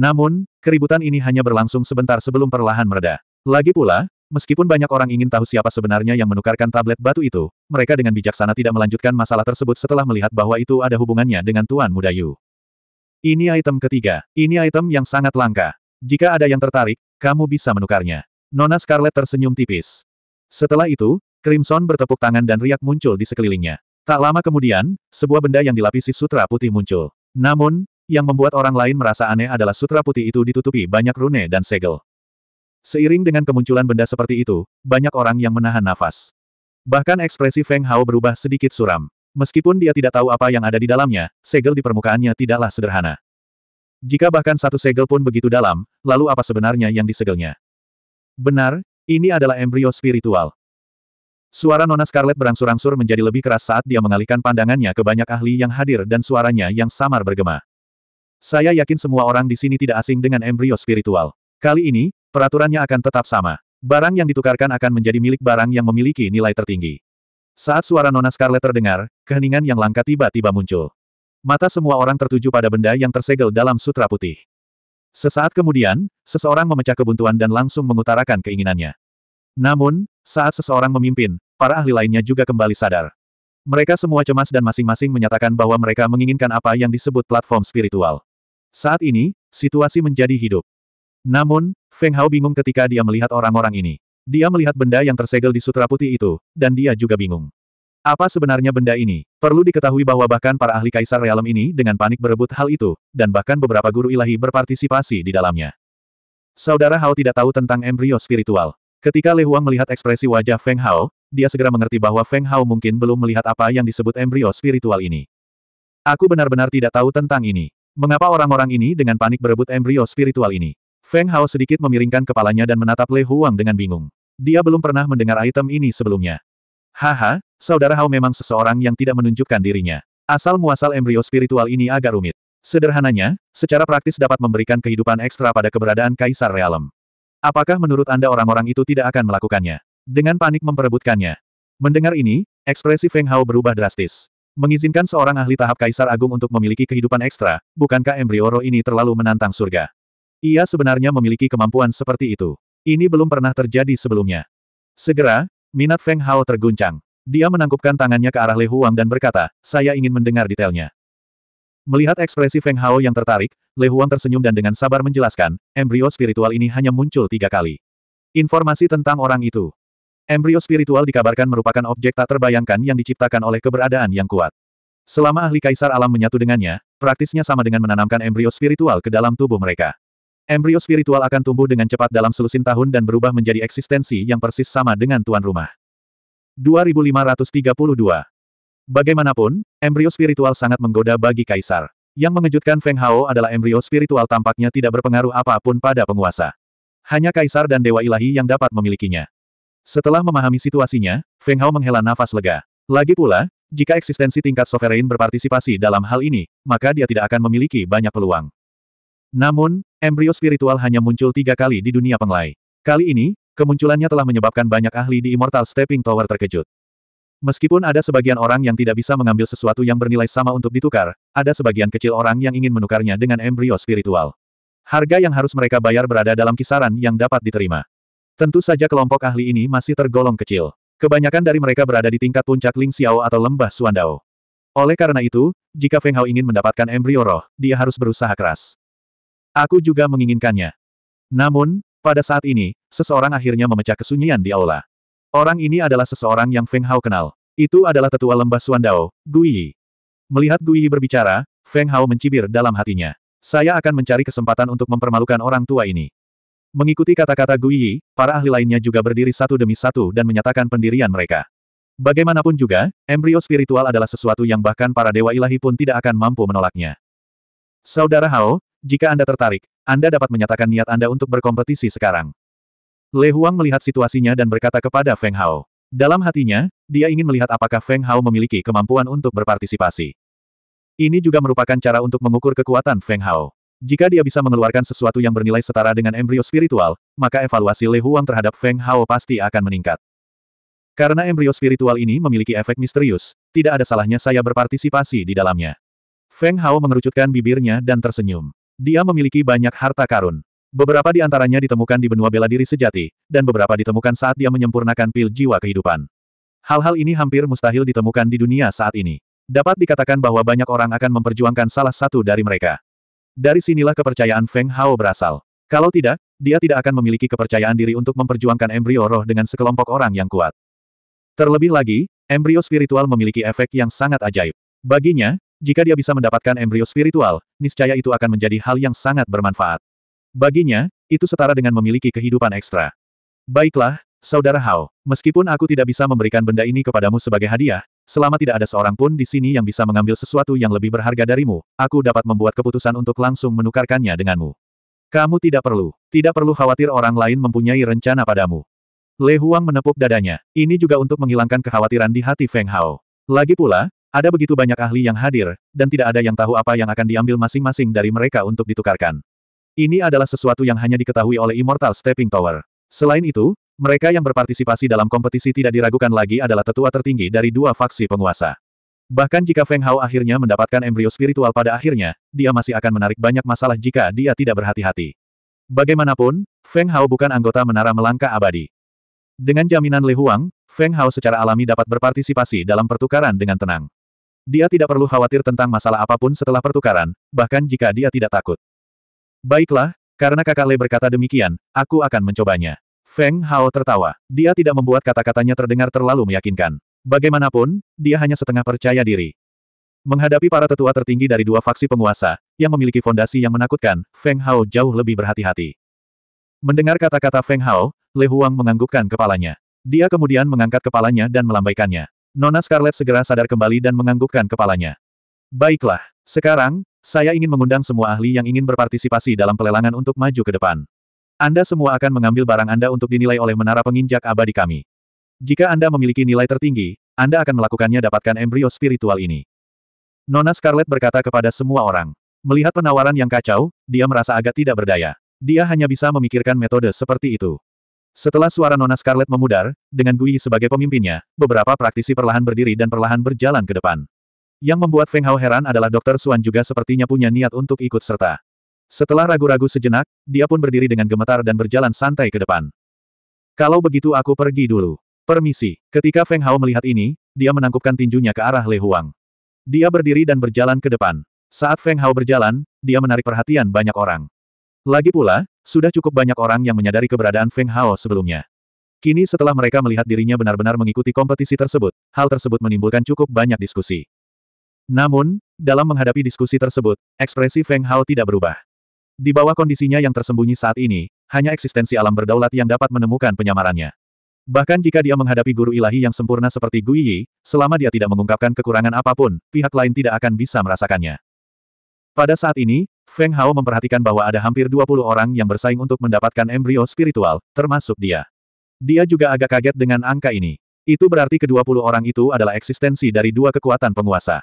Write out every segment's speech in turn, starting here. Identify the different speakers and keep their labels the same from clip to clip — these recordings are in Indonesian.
Speaker 1: Namun, keributan ini hanya berlangsung sebentar sebelum perlahan mereda. Lagi pula, meskipun banyak orang ingin tahu siapa sebenarnya yang menukarkan tablet batu itu, mereka dengan bijaksana tidak melanjutkan masalah tersebut setelah melihat bahwa itu ada hubungannya dengan Tuan Muda Yu. Ini item ketiga. Ini item yang sangat langka. Jika ada yang tertarik, kamu bisa menukarnya. Nona Scarlet tersenyum tipis. Setelah itu, Crimson bertepuk tangan dan riak muncul di sekelilingnya. Tak lama kemudian, sebuah benda yang dilapisi sutra putih muncul. Namun, yang membuat orang lain merasa aneh adalah sutra putih itu ditutupi banyak rune dan segel. Seiring dengan kemunculan benda seperti itu, banyak orang yang menahan nafas. Bahkan ekspresi Feng Hao berubah sedikit suram. Meskipun dia tidak tahu apa yang ada di dalamnya, segel di permukaannya tidaklah sederhana. Jika bahkan satu segel pun begitu dalam, lalu apa sebenarnya yang disegelnya? Benar, ini adalah embrio spiritual. Suara Nona Scarlet berangsur-angsur menjadi lebih keras saat dia mengalihkan pandangannya ke banyak ahli yang hadir dan suaranya yang samar bergema. Saya yakin semua orang di sini tidak asing dengan embrio spiritual. Kali ini, peraturannya akan tetap sama. Barang yang ditukarkan akan menjadi milik barang yang memiliki nilai tertinggi. Saat suara Nona Scarlet terdengar, keheningan yang langka tiba-tiba muncul. Mata semua orang tertuju pada benda yang tersegel dalam sutra putih. Sesaat kemudian, seseorang memecah kebuntuan dan langsung mengutarakan keinginannya. Namun, saat seseorang memimpin, para ahli lainnya juga kembali sadar. Mereka semua cemas dan masing-masing menyatakan bahwa mereka menginginkan apa yang disebut platform spiritual. Saat ini, situasi menjadi hidup. Namun, Feng Hao bingung ketika dia melihat orang-orang ini. Dia melihat benda yang tersegel di sutra putih itu, dan dia juga bingung. Apa sebenarnya benda ini? Perlu diketahui bahwa bahkan para ahli kaisar realem ini dengan panik berebut hal itu, dan bahkan beberapa guru ilahi berpartisipasi di dalamnya. Saudara Hao tidak tahu tentang embrio spiritual. Ketika Le Huang melihat ekspresi wajah Feng Hao, dia segera mengerti bahwa Feng Hao mungkin belum melihat apa yang disebut embrio spiritual ini. Aku benar-benar tidak tahu tentang ini. Mengapa orang-orang ini dengan panik berebut embrio spiritual ini? Feng Hao sedikit memiringkan kepalanya dan menatap Le Huang dengan bingung. Dia belum pernah mendengar item ini sebelumnya. Haha, saudara Hao memang seseorang yang tidak menunjukkan dirinya. Asal-muasal embrio spiritual ini agak rumit. Sederhananya, secara praktis dapat memberikan kehidupan ekstra pada keberadaan Kaisar Realem. Apakah menurut Anda orang-orang itu tidak akan melakukannya? Dengan panik memperebutkannya. Mendengar ini, ekspresi Feng Hao berubah drastis. Mengizinkan seorang ahli tahap Kaisar Agung untuk memiliki kehidupan ekstra, bukankah roh ini terlalu menantang surga? Ia sebenarnya memiliki kemampuan seperti itu. Ini belum pernah terjadi sebelumnya. Segera, minat Feng Hao terguncang. Dia menangkupkan tangannya ke arah Le Huang dan berkata, saya ingin mendengar detailnya. Melihat ekspresi Feng Hao yang tertarik, Le Huang tersenyum dan dengan sabar menjelaskan, embrio spiritual ini hanya muncul tiga kali. Informasi tentang orang itu. Embrio spiritual dikabarkan merupakan objek tak terbayangkan yang diciptakan oleh keberadaan yang kuat. Selama ahli kaisar alam menyatu dengannya, praktisnya sama dengan menanamkan embrio spiritual ke dalam tubuh mereka. Embrio spiritual akan tumbuh dengan cepat dalam selusin tahun dan berubah menjadi eksistensi yang persis sama dengan tuan rumah. 2532 Bagaimanapun, embrio spiritual sangat menggoda bagi kaisar. Yang mengejutkan Feng Hao adalah embrio spiritual tampaknya tidak berpengaruh apapun pada penguasa. Hanya kaisar dan dewa ilahi yang dapat memilikinya. Setelah memahami situasinya, Feng Hao menghela nafas lega. Lagi pula, jika eksistensi tingkat sovereign berpartisipasi dalam hal ini, maka dia tidak akan memiliki banyak peluang. Namun, embrio spiritual hanya muncul tiga kali di dunia penglai. Kali ini, kemunculannya telah menyebabkan banyak ahli di Immortal Stepping Tower terkejut. Meskipun ada sebagian orang yang tidak bisa mengambil sesuatu yang bernilai sama untuk ditukar, ada sebagian kecil orang yang ingin menukarnya dengan embrio spiritual. Harga yang harus mereka bayar berada dalam kisaran yang dapat diterima. Tentu saja kelompok ahli ini masih tergolong kecil. Kebanyakan dari mereka berada di tingkat puncak Ling Xiao atau lembah Suandao. Oleh karena itu, jika Feng Hao ingin mendapatkan embrio roh, dia harus berusaha keras. Aku juga menginginkannya. Namun, pada saat ini, seseorang akhirnya memecah kesunyian di aula. Orang ini adalah seseorang yang Feng Hao kenal. Itu adalah tetua lembah Suandao, Gui Yi. Melihat Gui Yi berbicara, Feng Hao mencibir dalam hatinya. Saya akan mencari kesempatan untuk mempermalukan orang tua ini. Mengikuti kata-kata Gu para ahli lainnya juga berdiri satu demi satu dan menyatakan pendirian mereka. Bagaimanapun juga, embrio spiritual adalah sesuatu yang bahkan para dewa ilahi pun tidak akan mampu menolaknya. Saudara Hao, jika Anda tertarik, Anda dapat menyatakan niat Anda untuk berkompetisi sekarang. Le Huang melihat situasinya dan berkata kepada Feng Hao. Dalam hatinya, dia ingin melihat apakah Feng Hao memiliki kemampuan untuk berpartisipasi. Ini juga merupakan cara untuk mengukur kekuatan Feng Hao. Jika dia bisa mengeluarkan sesuatu yang bernilai setara dengan embrio spiritual, maka evaluasi Le Huang terhadap Feng Hao pasti akan meningkat. Karena embrio spiritual ini memiliki efek misterius, tidak ada salahnya saya berpartisipasi di dalamnya. Feng Hao mengerucutkan bibirnya dan tersenyum. Dia memiliki banyak harta karun. Beberapa di antaranya ditemukan di benua bela diri sejati, dan beberapa ditemukan saat dia menyempurnakan pil jiwa kehidupan. Hal-hal ini hampir mustahil ditemukan di dunia saat ini. Dapat dikatakan bahwa banyak orang akan memperjuangkan salah satu dari mereka. Dari sinilah kepercayaan Feng Hao berasal. Kalau tidak, dia tidak akan memiliki kepercayaan diri untuk memperjuangkan embrio roh dengan sekelompok orang yang kuat. Terlebih lagi, embrio spiritual memiliki efek yang sangat ajaib. Baginya, jika dia bisa mendapatkan embrio spiritual, niscaya itu akan menjadi hal yang sangat bermanfaat. Baginya, itu setara dengan memiliki kehidupan ekstra. Baiklah, Saudara Hao, meskipun aku tidak bisa memberikan benda ini kepadamu sebagai hadiah, Selama tidak ada seorang pun di sini yang bisa mengambil sesuatu yang lebih berharga darimu, aku dapat membuat keputusan untuk langsung menukarkannya denganmu. Kamu tidak perlu, tidak perlu khawatir orang lain mempunyai rencana padamu. Le Huang menepuk dadanya. Ini juga untuk menghilangkan kekhawatiran di hati Feng Hao. Lagi pula, ada begitu banyak ahli yang hadir, dan tidak ada yang tahu apa yang akan diambil masing-masing dari mereka untuk ditukarkan. Ini adalah sesuatu yang hanya diketahui oleh Immortal Stepping Tower. Selain itu, mereka yang berpartisipasi dalam kompetisi tidak diragukan lagi adalah tetua tertinggi dari dua faksi penguasa. Bahkan jika Feng Hao akhirnya mendapatkan embrio spiritual pada akhirnya, dia masih akan menarik banyak masalah jika dia tidak berhati-hati. Bagaimanapun, Feng Hao bukan anggota menara Melangka abadi. Dengan jaminan Li Huang, Feng Hao secara alami dapat berpartisipasi dalam pertukaran dengan tenang. Dia tidak perlu khawatir tentang masalah apapun setelah pertukaran, bahkan jika dia tidak takut. Baiklah, karena kakak Le berkata demikian, aku akan mencobanya. Feng Hao tertawa. Dia tidak membuat kata-katanya terdengar terlalu meyakinkan. Bagaimanapun, dia hanya setengah percaya diri. Menghadapi para tetua tertinggi dari dua faksi penguasa, yang memiliki fondasi yang menakutkan, Feng Hao jauh lebih berhati-hati. Mendengar kata-kata Feng Hao, Le Huang menganggukkan kepalanya. Dia kemudian mengangkat kepalanya dan melambaikannya. Nona Scarlet segera sadar kembali dan menganggukkan kepalanya. Baiklah, sekarang, saya ingin mengundang semua ahli yang ingin berpartisipasi dalam pelelangan untuk maju ke depan. Anda semua akan mengambil barang Anda untuk dinilai oleh menara penginjak abadi kami. Jika Anda memiliki nilai tertinggi, Anda akan melakukannya dapatkan embrio spiritual ini. Nona Scarlet berkata kepada semua orang. Melihat penawaran yang kacau, dia merasa agak tidak berdaya. Dia hanya bisa memikirkan metode seperti itu. Setelah suara Nona Scarlet memudar, dengan Gui sebagai pemimpinnya, beberapa praktisi perlahan berdiri dan perlahan berjalan ke depan. Yang membuat Feng Hao heran adalah Dr. Suan juga sepertinya punya niat untuk ikut serta. Setelah ragu-ragu sejenak, dia pun berdiri dengan gemetar dan berjalan santai ke depan. Kalau begitu aku pergi dulu. Permisi. Ketika Feng Hao melihat ini, dia menangkupkan tinjunya ke arah Le Huang. Dia berdiri dan berjalan ke depan. Saat Feng Hao berjalan, dia menarik perhatian banyak orang. Lagi pula, sudah cukup banyak orang yang menyadari keberadaan Feng Hao sebelumnya. Kini setelah mereka melihat dirinya benar-benar mengikuti kompetisi tersebut, hal tersebut menimbulkan cukup banyak diskusi. Namun, dalam menghadapi diskusi tersebut, ekspresi Feng Hao tidak berubah. Di bawah kondisinya yang tersembunyi saat ini, hanya eksistensi alam berdaulat yang dapat menemukan penyamarannya. Bahkan jika dia menghadapi guru ilahi yang sempurna seperti Gui Yi, selama dia tidak mengungkapkan kekurangan apapun, pihak lain tidak akan bisa merasakannya. Pada saat ini, Feng Hao memperhatikan bahwa ada hampir 20 orang yang bersaing untuk mendapatkan embrio spiritual, termasuk dia. Dia juga agak kaget dengan angka ini. Itu berarti kedua puluh orang itu adalah eksistensi dari dua kekuatan penguasa.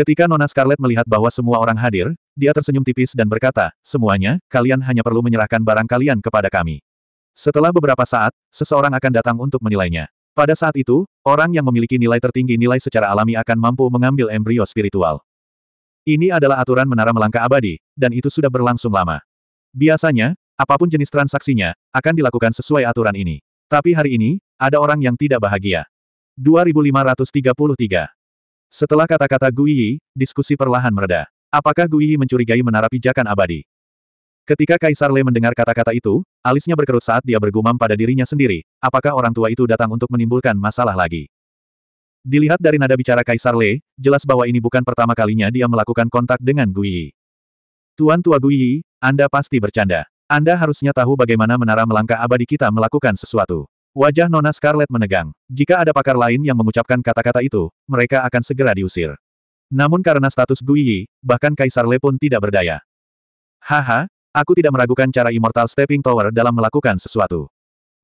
Speaker 1: Ketika Nona Scarlet melihat bahwa semua orang hadir, dia tersenyum tipis dan berkata, semuanya, kalian hanya perlu menyerahkan barang kalian kepada kami. Setelah beberapa saat, seseorang akan datang untuk menilainya. Pada saat itu, orang yang memiliki nilai tertinggi nilai secara alami akan mampu mengambil embrio spiritual. Ini adalah aturan menara Melangka abadi, dan itu sudah berlangsung lama. Biasanya, apapun jenis transaksinya, akan dilakukan sesuai aturan ini. Tapi hari ini, ada orang yang tidak bahagia. 2533 setelah kata-kata Gui Yi, diskusi perlahan mereda. Apakah Gui Yi mencurigai menara pijakan abadi? Ketika Kaisar Le mendengar kata-kata itu, alisnya berkerut saat dia bergumam pada dirinya sendiri, apakah orang tua itu datang untuk menimbulkan masalah lagi? Dilihat dari nada bicara Kaisar Le, jelas bahwa ini bukan pertama kalinya dia melakukan kontak dengan Gui Yi. Tuan Tua Gui Yi, Anda pasti bercanda. Anda harusnya tahu bagaimana menara melangkah abadi kita melakukan sesuatu. Wajah Nona Scarlet menegang. Jika ada pakar lain yang mengucapkan kata-kata itu, mereka akan segera diusir. Namun karena status Gui bahkan Kaisar Le pun tidak berdaya. Haha, aku tidak meragukan cara Immortal Stepping Tower dalam melakukan sesuatu.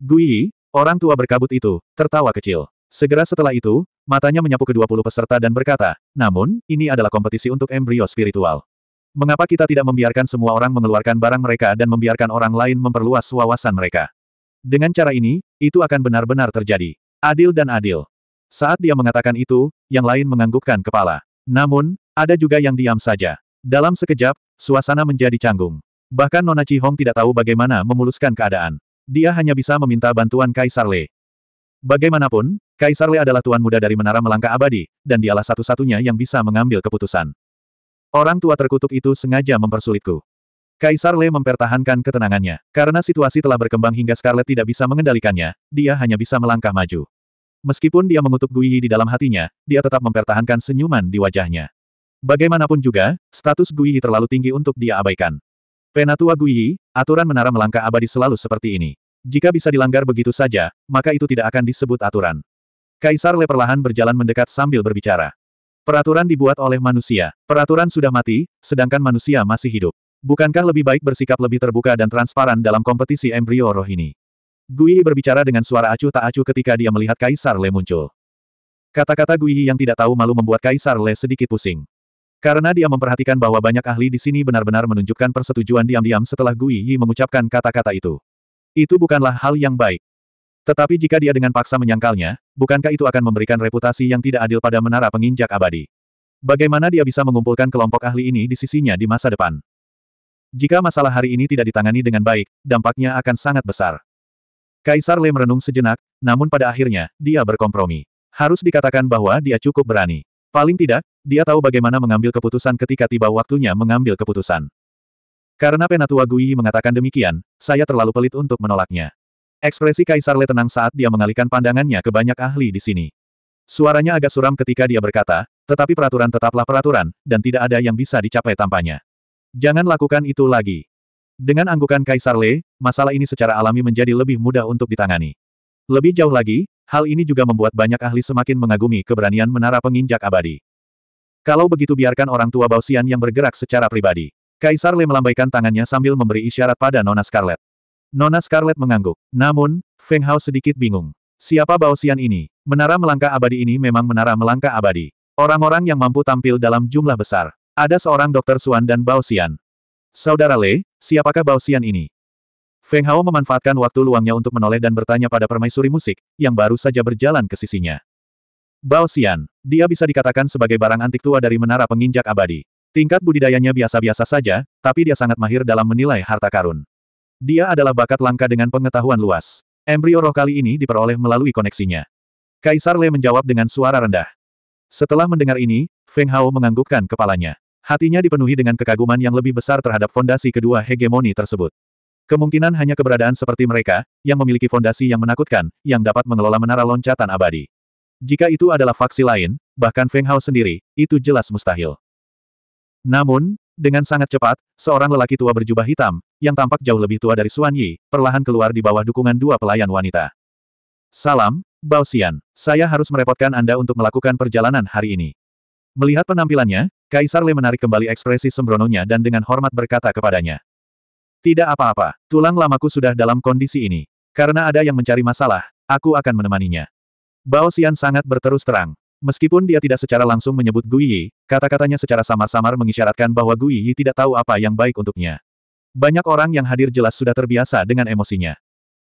Speaker 1: Gui orang tua berkabut itu, tertawa kecil. Segera setelah itu, matanya menyapu ke 20 peserta dan berkata, namun, ini adalah kompetisi untuk embrio spiritual. Mengapa kita tidak membiarkan semua orang mengeluarkan barang mereka dan membiarkan orang lain memperluas wawasan mereka? Dengan cara ini, itu akan benar-benar terjadi. Adil dan adil. Saat dia mengatakan itu, yang lain menganggukkan kepala. Namun, ada juga yang diam saja. Dalam sekejap, suasana menjadi canggung. Bahkan Nona Chi Hong tidak tahu bagaimana memuluskan keadaan. Dia hanya bisa meminta bantuan Kaisar Le. Bagaimanapun, Kaisar Le adalah tuan muda dari Menara Melangka Abadi, dan dialah satu-satunya yang bisa mengambil keputusan. Orang tua terkutuk itu sengaja mempersulitku. Kaisar Le mempertahankan ketenangannya. Karena situasi telah berkembang hingga Scarlet tidak bisa mengendalikannya, dia hanya bisa melangkah maju. Meskipun dia mengutuk Gui Yi di dalam hatinya, dia tetap mempertahankan senyuman di wajahnya. Bagaimanapun juga, status Gui Yi terlalu tinggi untuk dia abaikan. Penatua Gui Yi, aturan menara melangkah abadi selalu seperti ini. Jika bisa dilanggar begitu saja, maka itu tidak akan disebut aturan. Kaisar Le perlahan berjalan mendekat sambil berbicara. Peraturan dibuat oleh manusia. Peraturan sudah mati, sedangkan manusia masih hidup. Bukankah lebih baik bersikap lebih terbuka dan transparan dalam kompetisi embrio roh ini? Gui berbicara dengan suara acuh tak acuh ketika dia melihat Kaisar Le muncul. Kata-kata Gui yang tidak tahu malu membuat Kaisar Le sedikit pusing. Karena dia memperhatikan bahwa banyak ahli di sini benar-benar menunjukkan persetujuan diam-diam setelah Gui mengucapkan kata-kata itu. Itu bukanlah hal yang baik. Tetapi jika dia dengan paksa menyangkalnya, bukankah itu akan memberikan reputasi yang tidak adil pada menara penginjak abadi? Bagaimana dia bisa mengumpulkan kelompok ahli ini di sisinya di masa depan? Jika masalah hari ini tidak ditangani dengan baik, dampaknya akan sangat besar. Kaisar Le merenung sejenak, namun pada akhirnya, dia berkompromi. Harus dikatakan bahwa dia cukup berani. Paling tidak, dia tahu bagaimana mengambil keputusan ketika tiba waktunya mengambil keputusan. Karena Penatua Gui mengatakan demikian, saya terlalu pelit untuk menolaknya. Ekspresi Kaisar Le tenang saat dia mengalihkan pandangannya ke banyak ahli di sini. Suaranya agak suram ketika dia berkata, tetapi peraturan tetaplah peraturan, dan tidak ada yang bisa dicapai tanpanya. Jangan lakukan itu lagi. Dengan anggukan Kaisar Le, masalah ini secara alami menjadi lebih mudah untuk ditangani. Lebih jauh lagi, hal ini juga membuat banyak ahli semakin mengagumi keberanian menara penginjak abadi. Kalau begitu biarkan orang tua Bausian yang bergerak secara pribadi. Kaisar Le melambaikan tangannya sambil memberi isyarat pada Nona Scarlet. Nona Scarlet mengangguk. Namun, Feng Hao sedikit bingung. Siapa Bausian ini? Menara melangkah abadi ini memang menara melangkah abadi. Orang-orang yang mampu tampil dalam jumlah besar. Ada seorang dokter Suan dan Bao Xian. Saudara Lei, siapakah Bao Xian ini? Feng Hao memanfaatkan waktu luangnya untuk menoleh dan bertanya pada permaisuri musik, yang baru saja berjalan ke sisinya. Bao Xian, dia bisa dikatakan sebagai barang antik tua dari menara penginjak abadi. Tingkat budidayanya biasa-biasa saja, tapi dia sangat mahir dalam menilai harta karun. Dia adalah bakat langka dengan pengetahuan luas. Embrio roh kali ini diperoleh melalui koneksinya. Kaisar Le menjawab dengan suara rendah. Setelah mendengar ini, Feng Hao menganggukkan kepalanya. Hatinya dipenuhi dengan kekaguman yang lebih besar terhadap fondasi kedua hegemoni tersebut. Kemungkinan hanya keberadaan seperti mereka, yang memiliki fondasi yang menakutkan, yang dapat mengelola menara loncatan abadi. Jika itu adalah faksi lain, bahkan Feng Hao sendiri, itu jelas mustahil. Namun, dengan sangat cepat, seorang lelaki tua berjubah hitam, yang tampak jauh lebih tua dari Suan Yi, perlahan keluar di bawah dukungan dua pelayan wanita. Salam, Bao Xian. Saya harus merepotkan Anda untuk melakukan perjalanan hari ini. Melihat penampilannya, Kaisar Le menarik kembali ekspresi sembrononya dan dengan hormat berkata kepadanya. Tidak apa-apa, tulang lamaku sudah dalam kondisi ini. Karena ada yang mencari masalah, aku akan menemaninya. Bao Xian sangat berterus terang. Meskipun dia tidak secara langsung menyebut Gui Yi, kata-katanya secara samar-samar mengisyaratkan bahwa Gui Yi tidak tahu apa yang baik untuknya. Banyak orang yang hadir jelas sudah terbiasa dengan emosinya.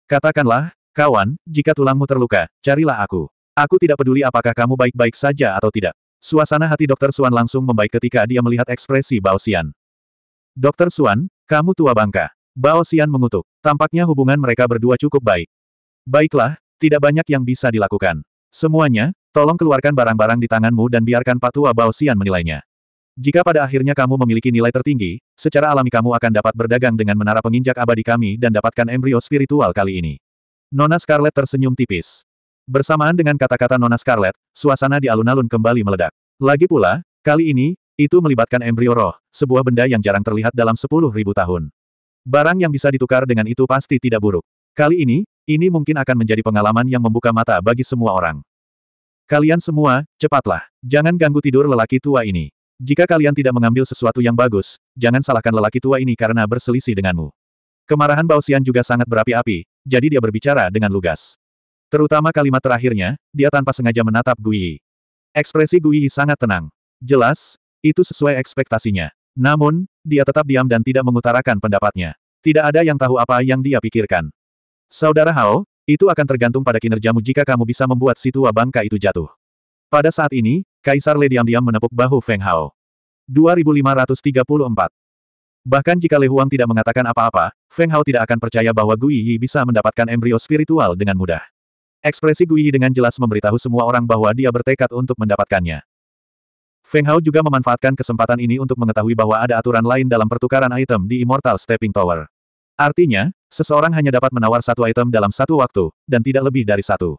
Speaker 1: Katakanlah, kawan, jika tulangmu terluka, carilah aku. Aku tidak peduli apakah kamu baik-baik saja atau tidak. Suasana hati Dr. Suan langsung membaik ketika dia melihat ekspresi Bao Xian. Dr. Suan, kamu tua bangka. Bao Xian mengutuk. Tampaknya hubungan mereka berdua cukup baik. Baiklah, tidak banyak yang bisa dilakukan. Semuanya, tolong keluarkan barang-barang di tanganmu dan biarkan Patua Bao Xian menilainya. Jika pada akhirnya kamu memiliki nilai tertinggi, secara alami kamu akan dapat berdagang dengan menara penginjak abadi kami dan dapatkan embrio spiritual kali ini. Nona Scarlet tersenyum tipis. Bersamaan dengan kata-kata Nona Scarlet, suasana di alun-alun kembali meledak. Lagi pula, kali ini, itu melibatkan embrio roh, sebuah benda yang jarang terlihat dalam sepuluh ribu tahun. Barang yang bisa ditukar dengan itu pasti tidak buruk. Kali ini, ini mungkin akan menjadi pengalaman yang membuka mata bagi semua orang. Kalian semua, cepatlah. Jangan ganggu tidur lelaki tua ini. Jika kalian tidak mengambil sesuatu yang bagus, jangan salahkan lelaki tua ini karena berselisih denganmu. Kemarahan Bausian juga sangat berapi-api, jadi dia berbicara dengan lugas. Terutama kalimat terakhirnya, dia tanpa sengaja menatap Gui Ekspresi Gui sangat tenang. Jelas, itu sesuai ekspektasinya. Namun, dia tetap diam dan tidak mengutarakan pendapatnya. Tidak ada yang tahu apa yang dia pikirkan. Saudara Hao, itu akan tergantung pada kinerjamu jika kamu bisa membuat si tua bangka itu jatuh. Pada saat ini, Kaisar Le diam-diam menepuk bahu Feng Hao. 2534 Bahkan jika Le Huang tidak mengatakan apa-apa, Feng Hao tidak akan percaya bahwa Gui Yi bisa mendapatkan embrio spiritual dengan mudah. Ekspresi Guiyi dengan jelas memberitahu semua orang bahwa dia bertekad untuk mendapatkannya. Feng Hao juga memanfaatkan kesempatan ini untuk mengetahui bahwa ada aturan lain dalam pertukaran item di Immortal Stepping Tower. Artinya, seseorang hanya dapat menawar satu item dalam satu waktu, dan tidak lebih dari satu.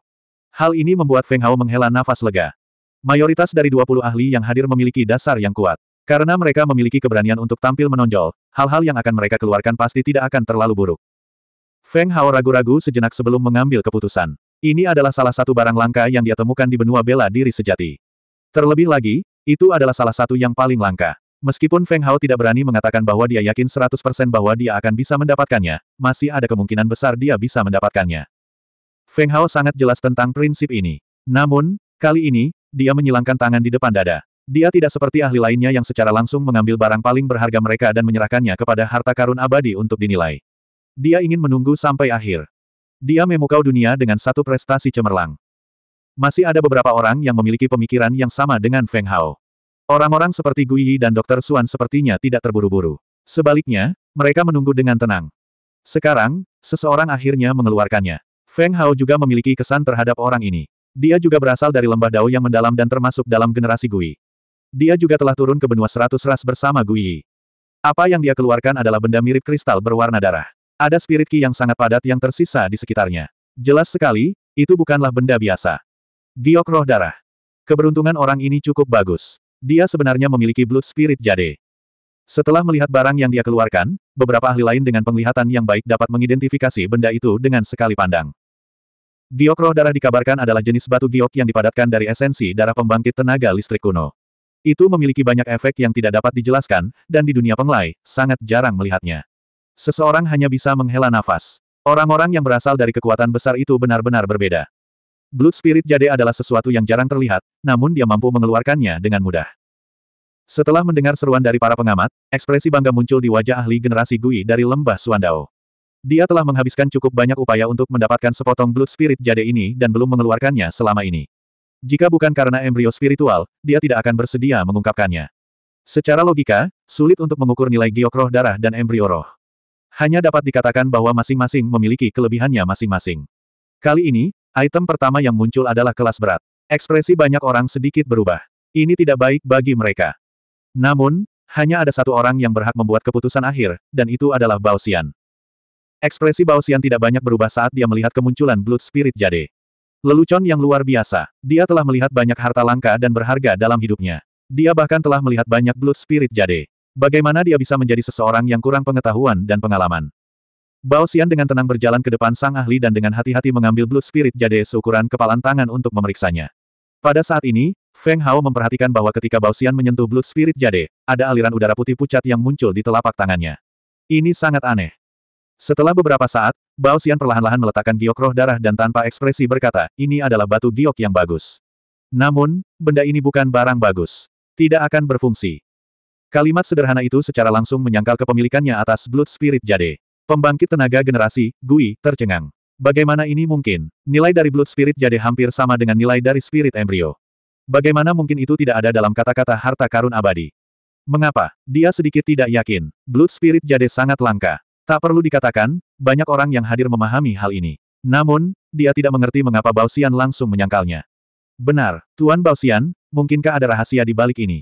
Speaker 1: Hal ini membuat Feng Hao menghela nafas lega. Mayoritas dari 20 ahli yang hadir memiliki dasar yang kuat. Karena mereka memiliki keberanian untuk tampil menonjol, hal-hal yang akan mereka keluarkan pasti tidak akan terlalu buruk. Feng Hao ragu-ragu sejenak sebelum mengambil keputusan. Ini adalah salah satu barang langka yang dia temukan di benua bela diri sejati. Terlebih lagi, itu adalah salah satu yang paling langka. Meskipun Feng Hao tidak berani mengatakan bahwa dia yakin 100% bahwa dia akan bisa mendapatkannya, masih ada kemungkinan besar dia bisa mendapatkannya. Feng Hao sangat jelas tentang prinsip ini. Namun, kali ini, dia menyilangkan tangan di depan dada. Dia tidak seperti ahli lainnya yang secara langsung mengambil barang paling berharga mereka dan menyerahkannya kepada harta karun abadi untuk dinilai. Dia ingin menunggu sampai akhir. Dia memukau dunia dengan satu prestasi cemerlang. Masih ada beberapa orang yang memiliki pemikiran yang sama dengan Feng Hao. Orang-orang seperti Gui Yi dan Dr. Suan sepertinya tidak terburu-buru. Sebaliknya, mereka menunggu dengan tenang. Sekarang, seseorang akhirnya mengeluarkannya. Feng Hao juga memiliki kesan terhadap orang ini. Dia juga berasal dari lembah Dao yang mendalam dan termasuk dalam generasi Gui. Dia juga telah turun ke benua seratus ras bersama Gui Yi. Apa yang dia keluarkan adalah benda mirip kristal berwarna darah. Ada spirit ki yang sangat padat yang tersisa di sekitarnya. Jelas sekali, itu bukanlah benda biasa. Giok roh darah. Keberuntungan orang ini cukup bagus. Dia sebenarnya memiliki blood spirit jade. Setelah melihat barang yang dia keluarkan, beberapa ahli lain dengan penglihatan yang baik dapat mengidentifikasi benda itu dengan sekali pandang. Giok roh darah dikabarkan adalah jenis batu giok yang dipadatkan dari esensi darah pembangkit tenaga listrik kuno. Itu memiliki banyak efek yang tidak dapat dijelaskan, dan di dunia penglai, sangat jarang melihatnya. Seseorang hanya bisa menghela nafas. Orang-orang yang berasal dari kekuatan besar itu benar-benar berbeda. Blood Spirit Jade adalah sesuatu yang jarang terlihat, namun dia mampu mengeluarkannya dengan mudah. Setelah mendengar seruan dari para pengamat, ekspresi bangga muncul di wajah ahli generasi Gui dari lembah Suandao. Dia telah menghabiskan cukup banyak upaya untuk mendapatkan sepotong Blood Spirit Jade ini dan belum mengeluarkannya selama ini. Jika bukan karena embrio spiritual, dia tidak akan bersedia mengungkapkannya. Secara logika, sulit untuk mengukur nilai giok roh darah dan embrio roh. Hanya dapat dikatakan bahwa masing-masing memiliki kelebihannya masing-masing. Kali ini, item pertama yang muncul adalah kelas berat. Ekspresi banyak orang sedikit berubah. Ini tidak baik bagi mereka. Namun, hanya ada satu orang yang berhak membuat keputusan akhir, dan itu adalah Baosian. Ekspresi Baosian tidak banyak berubah saat dia melihat kemunculan Blood Spirit Jade. Lelucon yang luar biasa, dia telah melihat banyak harta langka dan berharga dalam hidupnya. Dia bahkan telah melihat banyak Blood Spirit Jade. Bagaimana dia bisa menjadi seseorang yang kurang pengetahuan dan pengalaman? Bao Xian dengan tenang berjalan ke depan sang ahli dan dengan hati-hati mengambil Blood Spirit Jade seukuran kepalan tangan untuk memeriksanya. Pada saat ini, Feng Hao memperhatikan bahwa ketika Bao Xian menyentuh Blood Spirit Jade, ada aliran udara putih pucat yang muncul di telapak tangannya. Ini sangat aneh. Setelah beberapa saat, Bao Xian perlahan-lahan meletakkan giok roh darah dan tanpa ekspresi berkata, ini adalah batu giok yang bagus. Namun, benda ini bukan barang bagus. Tidak akan berfungsi. Kalimat sederhana itu secara langsung menyangkal kepemilikannya atas Blood Spirit Jade. Pembangkit tenaga generasi, Gui, tercengang. Bagaimana ini mungkin? Nilai dari Blood Spirit Jade hampir sama dengan nilai dari Spirit Embryo. Bagaimana mungkin itu tidak ada dalam kata-kata harta karun abadi? Mengapa? Dia sedikit tidak yakin. Blood Spirit Jade sangat langka. Tak perlu dikatakan, banyak orang yang hadir memahami hal ini. Namun, dia tidak mengerti mengapa Bausian langsung menyangkalnya. Benar, Tuan Bausian, mungkinkah ada rahasia di balik ini?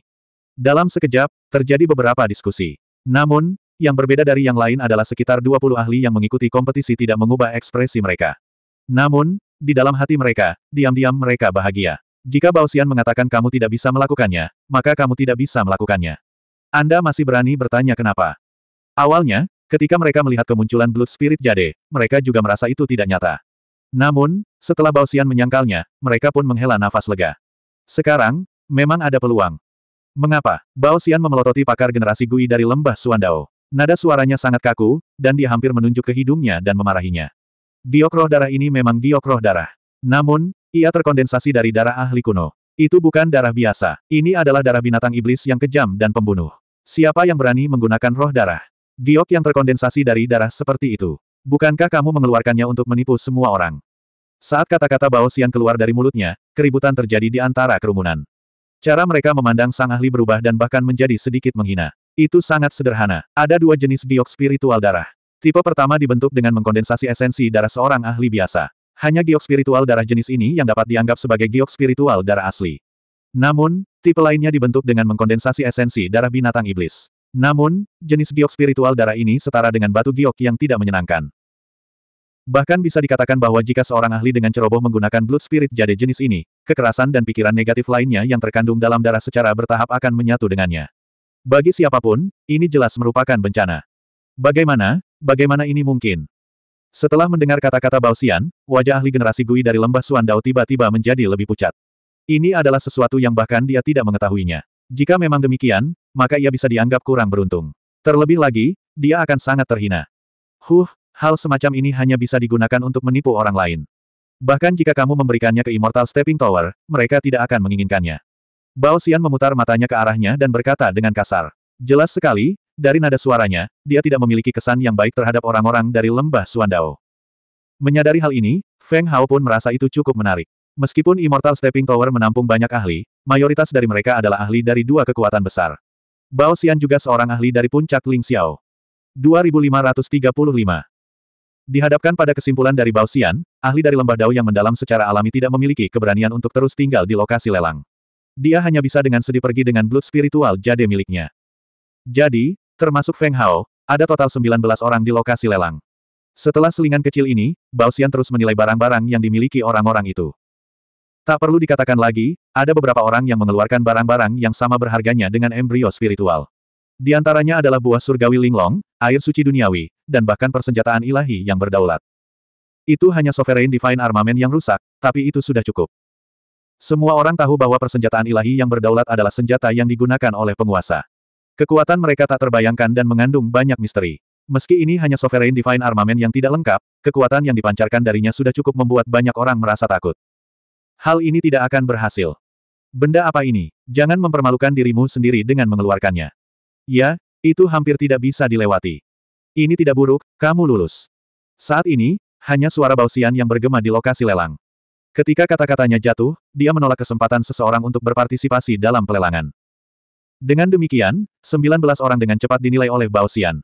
Speaker 1: Dalam sekejap, terjadi beberapa diskusi. Namun, yang berbeda dari yang lain adalah sekitar 20 ahli yang mengikuti kompetisi tidak mengubah ekspresi mereka. Namun, di dalam hati mereka, diam-diam mereka bahagia. Jika Baosian mengatakan kamu tidak bisa melakukannya, maka kamu tidak bisa melakukannya. Anda masih berani bertanya kenapa. Awalnya, ketika mereka melihat kemunculan Blood Spirit Jade, mereka juga merasa itu tidak nyata. Namun, setelah Baosian menyangkalnya, mereka pun menghela nafas lega. Sekarang, memang ada peluang. Mengapa? Bao Xian memelototi pakar generasi Gui dari lembah Suandao. Nada suaranya sangat kaku, dan dia hampir menunjuk ke hidungnya dan memarahinya. Diok roh darah ini memang diok roh darah. Namun, ia terkondensasi dari darah ahli kuno. Itu bukan darah biasa. Ini adalah darah binatang iblis yang kejam dan pembunuh. Siapa yang berani menggunakan roh darah? Diok yang terkondensasi dari darah seperti itu. Bukankah kamu mengeluarkannya untuk menipu semua orang? Saat kata-kata Bao Xian keluar dari mulutnya, keributan terjadi di antara kerumunan. Cara mereka memandang sang ahli berubah dan bahkan menjadi sedikit menghina. Itu sangat sederhana. Ada dua jenis giok spiritual darah. Tipe pertama dibentuk dengan mengkondensasi esensi darah seorang ahli biasa. Hanya giok spiritual darah jenis ini yang dapat dianggap sebagai giok spiritual darah asli. Namun, tipe lainnya dibentuk dengan mengkondensasi esensi darah binatang iblis. Namun, jenis giok spiritual darah ini setara dengan batu giok yang tidak menyenangkan. Bahkan bisa dikatakan bahwa jika seorang ahli dengan ceroboh menggunakan blood spirit jade jenis ini, kekerasan dan pikiran negatif lainnya yang terkandung dalam darah secara bertahap akan menyatu dengannya. Bagi siapapun, ini jelas merupakan bencana. Bagaimana, bagaimana ini mungkin? Setelah mendengar kata-kata Bausian, wajah ahli generasi Gui dari lembah Suandao tiba-tiba menjadi lebih pucat. Ini adalah sesuatu yang bahkan dia tidak mengetahuinya. Jika memang demikian, maka ia bisa dianggap kurang beruntung. Terlebih lagi, dia akan sangat terhina. Huh, Hal semacam ini hanya bisa digunakan untuk menipu orang lain. Bahkan jika kamu memberikannya ke Immortal Stepping Tower, mereka tidak akan menginginkannya. Bao Xian memutar matanya ke arahnya dan berkata dengan kasar. Jelas sekali, dari nada suaranya, dia tidak memiliki kesan yang baik terhadap orang-orang dari lembah Suandao. Menyadari hal ini, Feng Hao pun merasa itu cukup menarik. Meskipun Immortal Stepping Tower menampung banyak ahli, mayoritas dari mereka adalah ahli dari dua kekuatan besar. Bao Xian juga seorang ahli dari puncak Ling Xiao. 2535 Dihadapkan pada kesimpulan dari Bao Xian, ahli dari lembah Dao yang mendalam secara alami tidak memiliki keberanian untuk terus tinggal di lokasi lelang. Dia hanya bisa dengan sedih pergi dengan blood spiritual jade miliknya. Jadi, termasuk Feng Hao, ada total 19 orang di lokasi lelang. Setelah selingan kecil ini, Bao Xian terus menilai barang-barang yang dimiliki orang-orang itu. Tak perlu dikatakan lagi, ada beberapa orang yang mengeluarkan barang-barang yang sama berharganya dengan embrio spiritual. Di antaranya adalah buah surgawi linglong, air suci duniawi, dan bahkan persenjataan ilahi yang berdaulat. Itu hanya sovereign divine armament yang rusak, tapi itu sudah cukup. Semua orang tahu bahwa persenjataan ilahi yang berdaulat adalah senjata yang digunakan oleh penguasa. Kekuatan mereka tak terbayangkan dan mengandung banyak misteri. Meski ini hanya sovereign divine armament yang tidak lengkap, kekuatan yang dipancarkan darinya sudah cukup membuat banyak orang merasa takut. Hal ini tidak akan berhasil. Benda apa ini? Jangan mempermalukan dirimu sendiri dengan mengeluarkannya. Ya, itu hampir tidak bisa dilewati. Ini tidak buruk, kamu lulus. Saat ini, hanya suara bausian yang bergema di lokasi lelang. Ketika kata-katanya jatuh, dia menolak kesempatan seseorang untuk berpartisipasi dalam pelelangan. Dengan demikian, 19 orang dengan cepat dinilai oleh Bausian.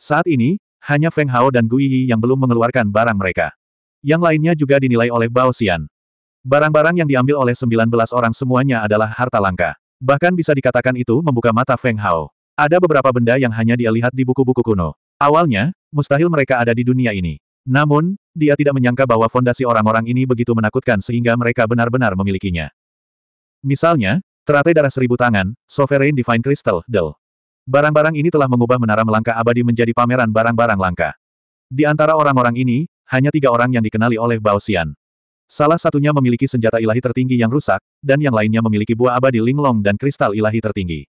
Speaker 1: Saat ini, hanya Feng Hao dan Gui Yi yang belum mengeluarkan barang mereka. Yang lainnya juga dinilai oleh xian. Barang-barang yang diambil oleh 19 orang semuanya adalah harta langka. Bahkan bisa dikatakan itu membuka mata Feng Hao. Ada beberapa benda yang hanya dia lihat di buku-buku kuno. Awalnya, mustahil mereka ada di dunia ini. Namun, dia tidak menyangka bahwa fondasi orang-orang ini begitu menakutkan sehingga mereka benar-benar memilikinya. Misalnya, teratai darah seribu tangan, Sovereign Divine Crystal, Del. Barang-barang ini telah mengubah menara melangkah abadi menjadi pameran barang-barang langka. Di antara orang-orang ini, hanya tiga orang yang dikenali oleh Bao Xian. Salah satunya memiliki senjata ilahi tertinggi yang rusak, dan yang lainnya memiliki buah abadi linglong dan kristal ilahi tertinggi.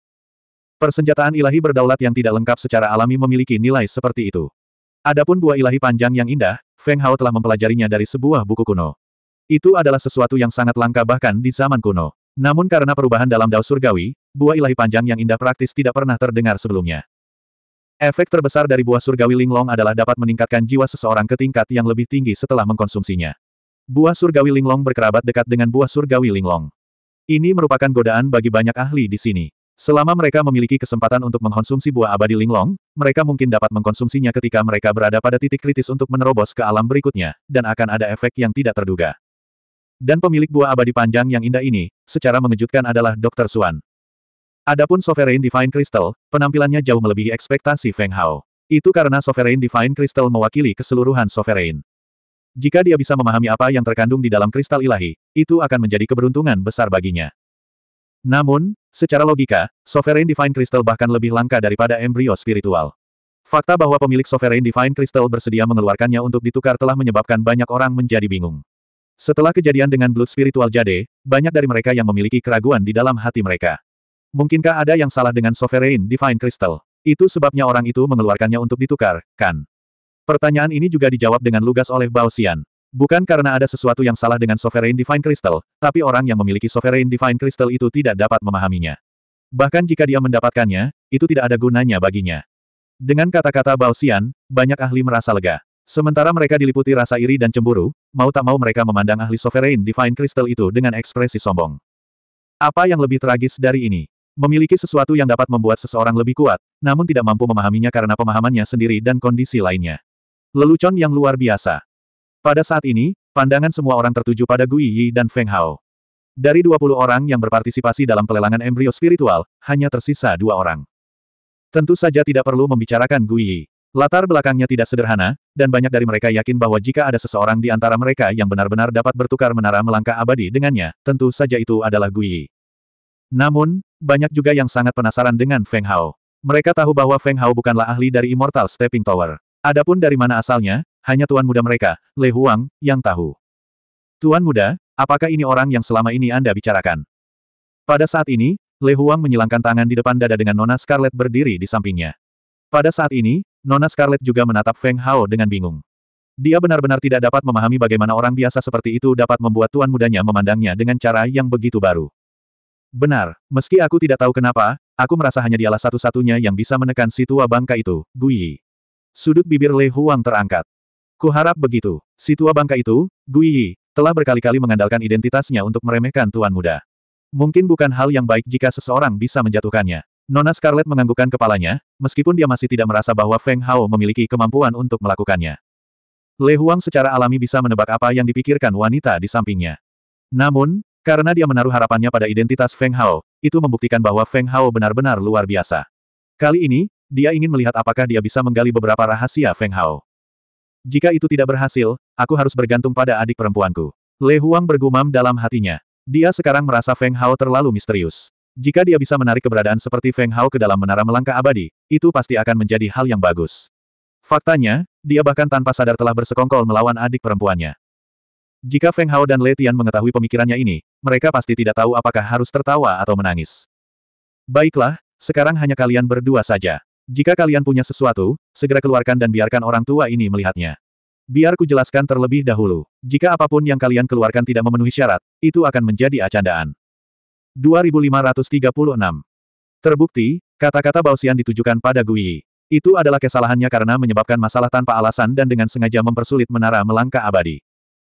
Speaker 1: Persenjataan ilahi berdaulat yang tidak lengkap secara alami memiliki nilai seperti itu. Adapun buah ilahi panjang yang indah, Feng Hao telah mempelajarinya dari sebuah buku kuno. Itu adalah sesuatu yang sangat langka bahkan di zaman kuno. Namun karena perubahan dalam dao surgawi, buah ilahi panjang yang indah praktis tidak pernah terdengar sebelumnya. Efek terbesar dari buah surgawi linglong adalah dapat meningkatkan jiwa seseorang ke tingkat yang lebih tinggi setelah mengkonsumsinya. Buah surgawi linglong berkerabat dekat dengan buah surgawi linglong. Ini merupakan godaan bagi banyak ahli di sini. Selama mereka memiliki kesempatan untuk mengkonsumsi buah abadi linglong, mereka mungkin dapat mengkonsumsinya ketika mereka berada pada titik kritis untuk menerobos ke alam berikutnya, dan akan ada efek yang tidak terduga. Dan pemilik buah abadi panjang yang indah ini, secara mengejutkan adalah Dr. Suan. Adapun Sovereign Divine Crystal, penampilannya jauh melebihi ekspektasi Feng Hao. Itu karena Sovereign Divine Crystal mewakili keseluruhan Sovereign. Jika dia bisa memahami apa yang terkandung di dalam kristal ilahi, itu akan menjadi keberuntungan besar baginya. Namun, secara logika, Sovereign Divine Crystal bahkan lebih langka daripada embrio spiritual. Fakta bahwa pemilik Sovereign Divine Crystal bersedia mengeluarkannya untuk ditukar telah menyebabkan banyak orang menjadi bingung. Setelah kejadian dengan Blood Spiritual Jade, banyak dari mereka yang memiliki keraguan di dalam hati mereka. Mungkinkah ada yang salah dengan Sovereign Divine Crystal? Itu sebabnya orang itu mengeluarkannya untuk ditukar, kan? Pertanyaan ini juga dijawab dengan lugas oleh Bao Xian. Bukan karena ada sesuatu yang salah dengan Sovereign Divine Crystal, tapi orang yang memiliki Sovereign Divine Crystal itu tidak dapat memahaminya. Bahkan jika dia mendapatkannya, itu tidak ada gunanya baginya. Dengan kata-kata Bao Xian, banyak ahli merasa lega. Sementara mereka diliputi rasa iri dan cemburu, mau tak mau mereka memandang ahli Sovereign Divine Crystal itu dengan ekspresi sombong. Apa yang lebih tragis dari ini? Memiliki sesuatu yang dapat membuat seseorang lebih kuat, namun tidak mampu memahaminya karena pemahamannya sendiri dan kondisi lainnya. Lelucon yang luar biasa. Pada saat ini, pandangan semua orang tertuju pada Gui Yi dan Feng Hao. Dari 20 orang yang berpartisipasi dalam pelelangan embrio spiritual, hanya tersisa dua orang. Tentu saja tidak perlu membicarakan Gui Yi. Latar belakangnya tidak sederhana, dan banyak dari mereka yakin bahwa jika ada seseorang di antara mereka yang benar-benar dapat bertukar menara melangkah abadi dengannya, tentu saja itu adalah Gui Yi. Namun, banyak juga yang sangat penasaran dengan Feng Hao. Mereka tahu bahwa Feng Hao bukanlah ahli dari Immortal Stepping Tower. Adapun dari mana asalnya, hanya tuan muda mereka, Le Huang, yang tahu. Tuan muda, apakah ini orang yang selama ini Anda bicarakan? Pada saat ini, Le Huang menyilangkan tangan di depan dada dengan Nona Scarlet berdiri di sampingnya. Pada saat ini, Nona Scarlet juga menatap Feng Hao dengan bingung. Dia benar-benar tidak dapat memahami bagaimana orang biasa seperti itu dapat membuat tuan mudanya memandangnya dengan cara yang begitu baru. Benar, meski aku tidak tahu kenapa, aku merasa hanya dialah satu-satunya yang bisa menekan si tua bangka itu, Gui. Sudut bibir Le Huang terangkat. Kuharap begitu. Si tua bangka itu, Gui telah berkali-kali mengandalkan identitasnya untuk meremehkan tuan muda. Mungkin bukan hal yang baik jika seseorang bisa menjatuhkannya. Nona Scarlet menganggukkan kepalanya, meskipun dia masih tidak merasa bahwa Feng Hao memiliki kemampuan untuk melakukannya. Le Huang secara alami bisa menebak apa yang dipikirkan wanita di sampingnya. Namun, karena dia menaruh harapannya pada identitas Feng Hao, itu membuktikan bahwa Feng Hao benar-benar luar biasa. Kali ini, dia ingin melihat apakah dia bisa menggali beberapa rahasia Feng Hao. Jika itu tidak berhasil, aku harus bergantung pada adik perempuanku. Le Huang bergumam dalam hatinya. Dia sekarang merasa Feng Hao terlalu misterius. Jika dia bisa menarik keberadaan seperti Feng Hao ke dalam menara melangkah abadi, itu pasti akan menjadi hal yang bagus. Faktanya, dia bahkan tanpa sadar telah bersekongkol melawan adik perempuannya. Jika Feng Hao dan Le Tian mengetahui pemikirannya ini, mereka pasti tidak tahu apakah harus tertawa atau menangis. Baiklah, sekarang hanya kalian berdua saja. Jika kalian punya sesuatu, segera keluarkan dan biarkan orang tua ini melihatnya. Biar ku jelaskan terlebih dahulu. Jika apapun yang kalian keluarkan tidak memenuhi syarat, itu akan menjadi acandaan. 2536. Terbukti, kata-kata Bausian ditujukan pada Gui. Itu adalah kesalahannya karena menyebabkan masalah tanpa alasan dan dengan sengaja mempersulit menara melangkah abadi.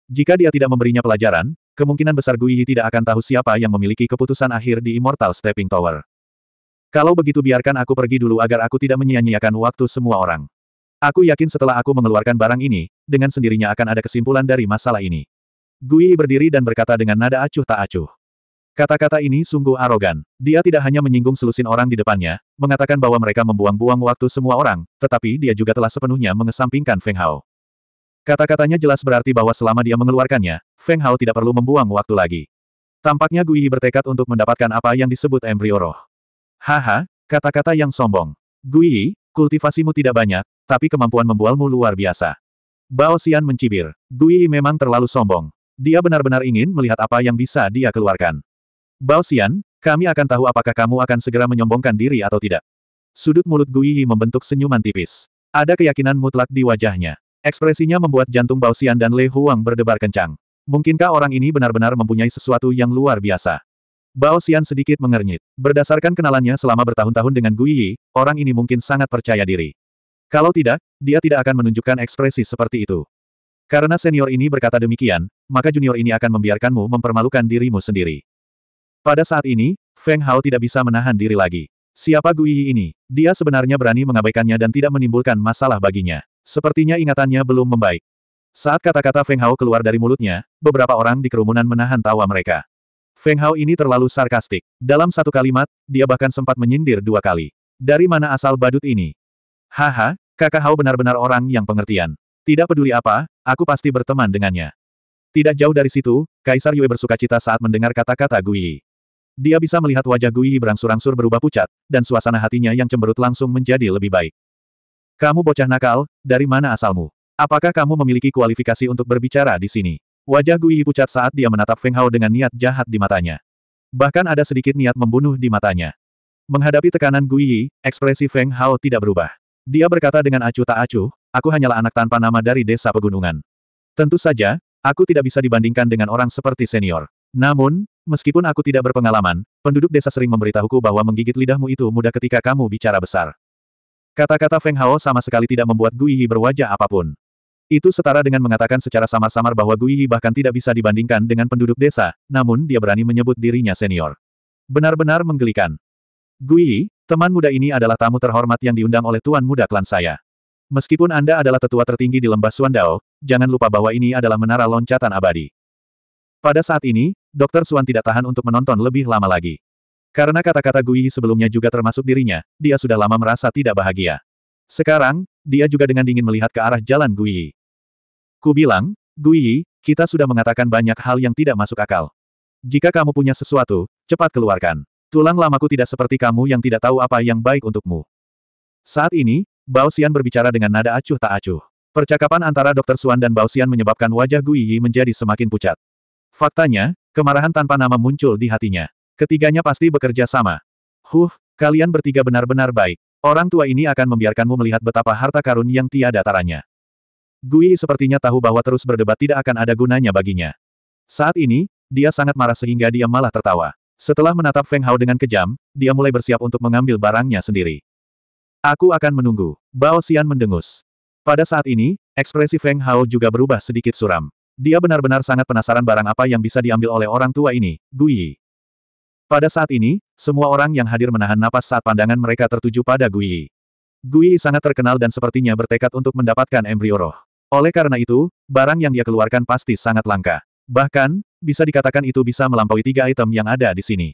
Speaker 1: Jika dia tidak memberinya pelajaran, kemungkinan besar Gui tidak akan tahu siapa yang memiliki keputusan akhir di Immortal Stepping Tower. Kalau begitu biarkan aku pergi dulu agar aku tidak menyia-nyiakan waktu semua orang. Aku yakin setelah aku mengeluarkan barang ini, dengan sendirinya akan ada kesimpulan dari masalah ini. Gui berdiri dan berkata dengan nada acuh tak acuh. Kata-kata ini sungguh arogan. Dia tidak hanya menyinggung selusin orang di depannya, mengatakan bahwa mereka membuang-buang waktu semua orang, tetapi dia juga telah sepenuhnya mengesampingkan Feng Hao. Kata-katanya jelas berarti bahwa selama dia mengeluarkannya, Feng Hao tidak perlu membuang waktu lagi. Tampaknya Gui bertekad untuk mendapatkan apa yang disebut embrio roh. Haha, kata-kata yang sombong. Gui, kultivasimu tidak banyak, tapi kemampuan membualmu luar biasa. Bao Xian mencibir. Gui memang terlalu sombong. Dia benar-benar ingin melihat apa yang bisa dia keluarkan. Bao Xian, kami akan tahu apakah kamu akan segera menyombongkan diri atau tidak. Sudut mulut Gui membentuk senyuman tipis. Ada keyakinan mutlak di wajahnya. Ekspresinya membuat jantung Bao Xian dan Le Huang berdebar kencang. Mungkinkah orang ini benar-benar mempunyai sesuatu yang luar biasa? Bao Xian sedikit mengernyit. Berdasarkan kenalannya selama bertahun-tahun dengan Gui Yi, orang ini mungkin sangat percaya diri. Kalau tidak, dia tidak akan menunjukkan ekspresi seperti itu. Karena senior ini berkata demikian, maka junior ini akan membiarkanmu mempermalukan dirimu sendiri. Pada saat ini, Feng Hao tidak bisa menahan diri lagi. Siapa Gui Yi ini? Dia sebenarnya berani mengabaikannya dan tidak menimbulkan masalah baginya. Sepertinya ingatannya belum membaik. Saat kata-kata Feng Hao keluar dari mulutnya, beberapa orang di kerumunan menahan tawa mereka. Feng Hao ini terlalu sarkastik. Dalam satu kalimat, dia bahkan sempat menyindir dua kali. Dari mana asal badut ini? Haha, kakak Hao benar-benar orang yang pengertian. Tidak peduli apa, aku pasti berteman dengannya. Tidak jauh dari situ, Kaisar Yue bersuka cita saat mendengar kata-kata Gui. Dia bisa melihat wajah Gui berangsur-angsur berubah pucat, dan suasana hatinya yang cemberut langsung menjadi lebih baik. Kamu bocah nakal, dari mana asalmu? Apakah kamu memiliki kualifikasi untuk berbicara di sini? Wajah Gui pucat saat dia menatap Feng Hao dengan niat jahat di matanya. Bahkan ada sedikit niat membunuh di matanya. Menghadapi tekanan Gui, ekspresi Feng Hao tidak berubah. Dia berkata dengan acuh tak acuh, aku hanyalah anak tanpa nama dari desa pegunungan. Tentu saja, aku tidak bisa dibandingkan dengan orang seperti senior. Namun, meskipun aku tidak berpengalaman, penduduk desa sering memberitahuku bahwa menggigit lidahmu itu mudah ketika kamu bicara besar. Kata-kata Feng Hao sama sekali tidak membuat Gui berwajah apapun. Itu setara dengan mengatakan secara samar-samar bahwa Gui bahkan tidak bisa dibandingkan dengan penduduk desa, namun dia berani menyebut dirinya senior. Benar-benar menggelikan. Gui teman muda ini adalah tamu terhormat yang diundang oleh tuan muda klan saya. Meskipun Anda adalah tetua tertinggi di lembah Suandao, jangan lupa bahwa ini adalah menara loncatan abadi. Pada saat ini, Dokter Suan tidak tahan untuk menonton lebih lama lagi. Karena kata-kata Gui sebelumnya juga termasuk dirinya, dia sudah lama merasa tidak bahagia. Sekarang, dia juga dengan dingin melihat ke arah jalan Gui Ku bilang, Guiyi, kita sudah mengatakan banyak hal yang tidak masuk akal. Jika kamu punya sesuatu, cepat keluarkan. Tulang lamaku tidak seperti kamu yang tidak tahu apa yang baik untukmu. Saat ini, Bao Xian berbicara dengan nada acuh tak acuh. Percakapan antara Dr. Suan dan Bao Xian menyebabkan wajah Guiyi menjadi semakin pucat. Faktanya, kemarahan tanpa nama muncul di hatinya. Ketiganya pasti bekerja sama. Huh, kalian bertiga benar-benar baik. Orang tua ini akan membiarkanmu melihat betapa harta karun yang tiada taranya. Gui sepertinya tahu bahwa terus berdebat tidak akan ada gunanya baginya. Saat ini, dia sangat marah sehingga dia malah tertawa. Setelah menatap Feng Hao dengan kejam, dia mulai bersiap untuk mengambil barangnya sendiri. Aku akan menunggu. Bao Xian mendengus. Pada saat ini, ekspresi Feng Hao juga berubah sedikit suram. Dia benar-benar sangat penasaran barang apa yang bisa diambil oleh orang tua ini, Gui. Pada saat ini, semua orang yang hadir menahan napas saat pandangan mereka tertuju pada Gui. Gui sangat terkenal dan sepertinya bertekad untuk mendapatkan embrio roh. Oleh karena itu, barang yang dia keluarkan pasti sangat langka. Bahkan, bisa dikatakan itu bisa melampaui tiga item yang ada di sini.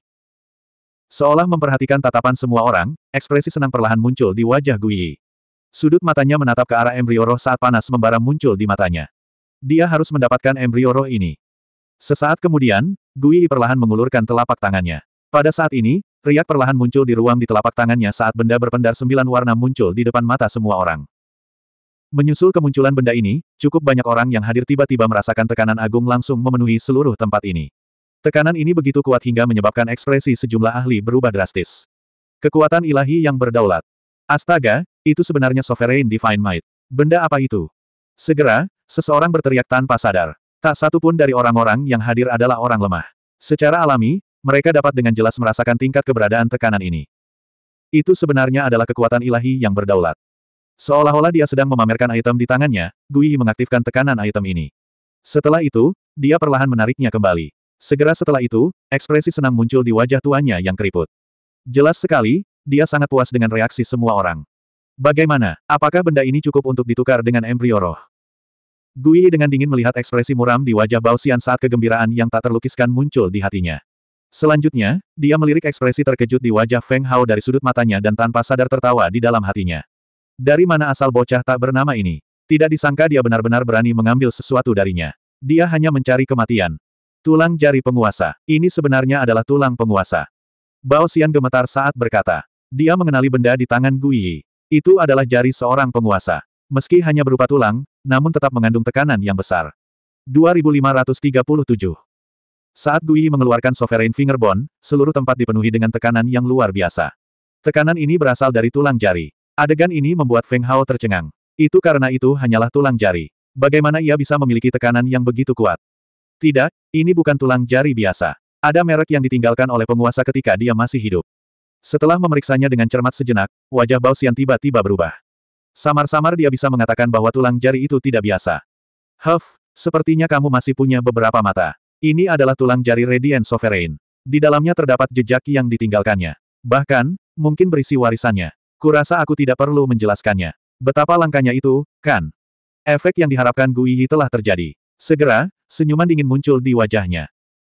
Speaker 1: Seolah memperhatikan tatapan semua orang, ekspresi senang perlahan muncul di wajah Guiyi. Sudut matanya menatap ke arah embrio roh saat panas membara muncul di matanya. Dia harus mendapatkan embrio roh ini. Sesaat kemudian, Guiyi perlahan mengulurkan telapak tangannya. Pada saat ini, riak perlahan muncul di ruang di telapak tangannya saat benda berpendar sembilan warna muncul di depan mata semua orang. Menyusul kemunculan benda ini, cukup banyak orang yang hadir tiba-tiba merasakan tekanan agung langsung memenuhi seluruh tempat ini. Tekanan ini begitu kuat hingga menyebabkan ekspresi sejumlah ahli berubah drastis. Kekuatan ilahi yang berdaulat. Astaga, itu sebenarnya Sovereign Divine Might. Benda apa itu? Segera, seseorang berteriak tanpa sadar. Tak satu pun dari orang-orang yang hadir adalah orang lemah. Secara alami, mereka dapat dengan jelas merasakan tingkat keberadaan tekanan ini. Itu sebenarnya adalah kekuatan ilahi yang berdaulat. Seolah-olah dia sedang memamerkan item di tangannya, Gui mengaktifkan tekanan item ini. Setelah itu, dia perlahan menariknya kembali. Segera setelah itu, ekspresi senang muncul di wajah tuannya yang keriput. Jelas sekali, dia sangat puas dengan reaksi semua orang. Bagaimana, apakah benda ini cukup untuk ditukar dengan embrio roh? Gui dengan dingin melihat ekspresi muram di wajah Baoxian saat kegembiraan yang tak terlukiskan muncul di hatinya. Selanjutnya, dia melirik ekspresi terkejut di wajah Feng Hao dari sudut matanya dan tanpa sadar tertawa di dalam hatinya. Dari mana asal bocah tak bernama ini? Tidak disangka dia benar-benar berani mengambil sesuatu darinya. Dia hanya mencari kematian. Tulang jari penguasa. Ini sebenarnya adalah tulang penguasa. Bao Xian gemetar saat berkata. Dia mengenali benda di tangan Gui Yi. Itu adalah jari seorang penguasa. Meski hanya berupa tulang, namun tetap mengandung tekanan yang besar. 2537 Saat Gui Yi mengeluarkan Sovereign Fingerbone, seluruh tempat dipenuhi dengan tekanan yang luar biasa. Tekanan ini berasal dari tulang jari. Adegan ini membuat Feng Hao tercengang. Itu karena itu hanyalah tulang jari. Bagaimana ia bisa memiliki tekanan yang begitu kuat? Tidak, ini bukan tulang jari biasa. Ada merek yang ditinggalkan oleh penguasa ketika dia masih hidup. Setelah memeriksanya dengan cermat sejenak, wajah Bao Xian tiba-tiba berubah. Samar-samar dia bisa mengatakan bahwa tulang jari itu tidak biasa. Huff, sepertinya kamu masih punya beberapa mata. Ini adalah tulang jari Radiant Sovereign. Di dalamnya terdapat jejak yang ditinggalkannya. Bahkan, mungkin berisi warisannya. Kurasa aku tidak perlu menjelaskannya. Betapa langkahnya itu, kan? Efek yang diharapkan Gui Yi telah terjadi. Segera, senyuman dingin muncul di wajahnya.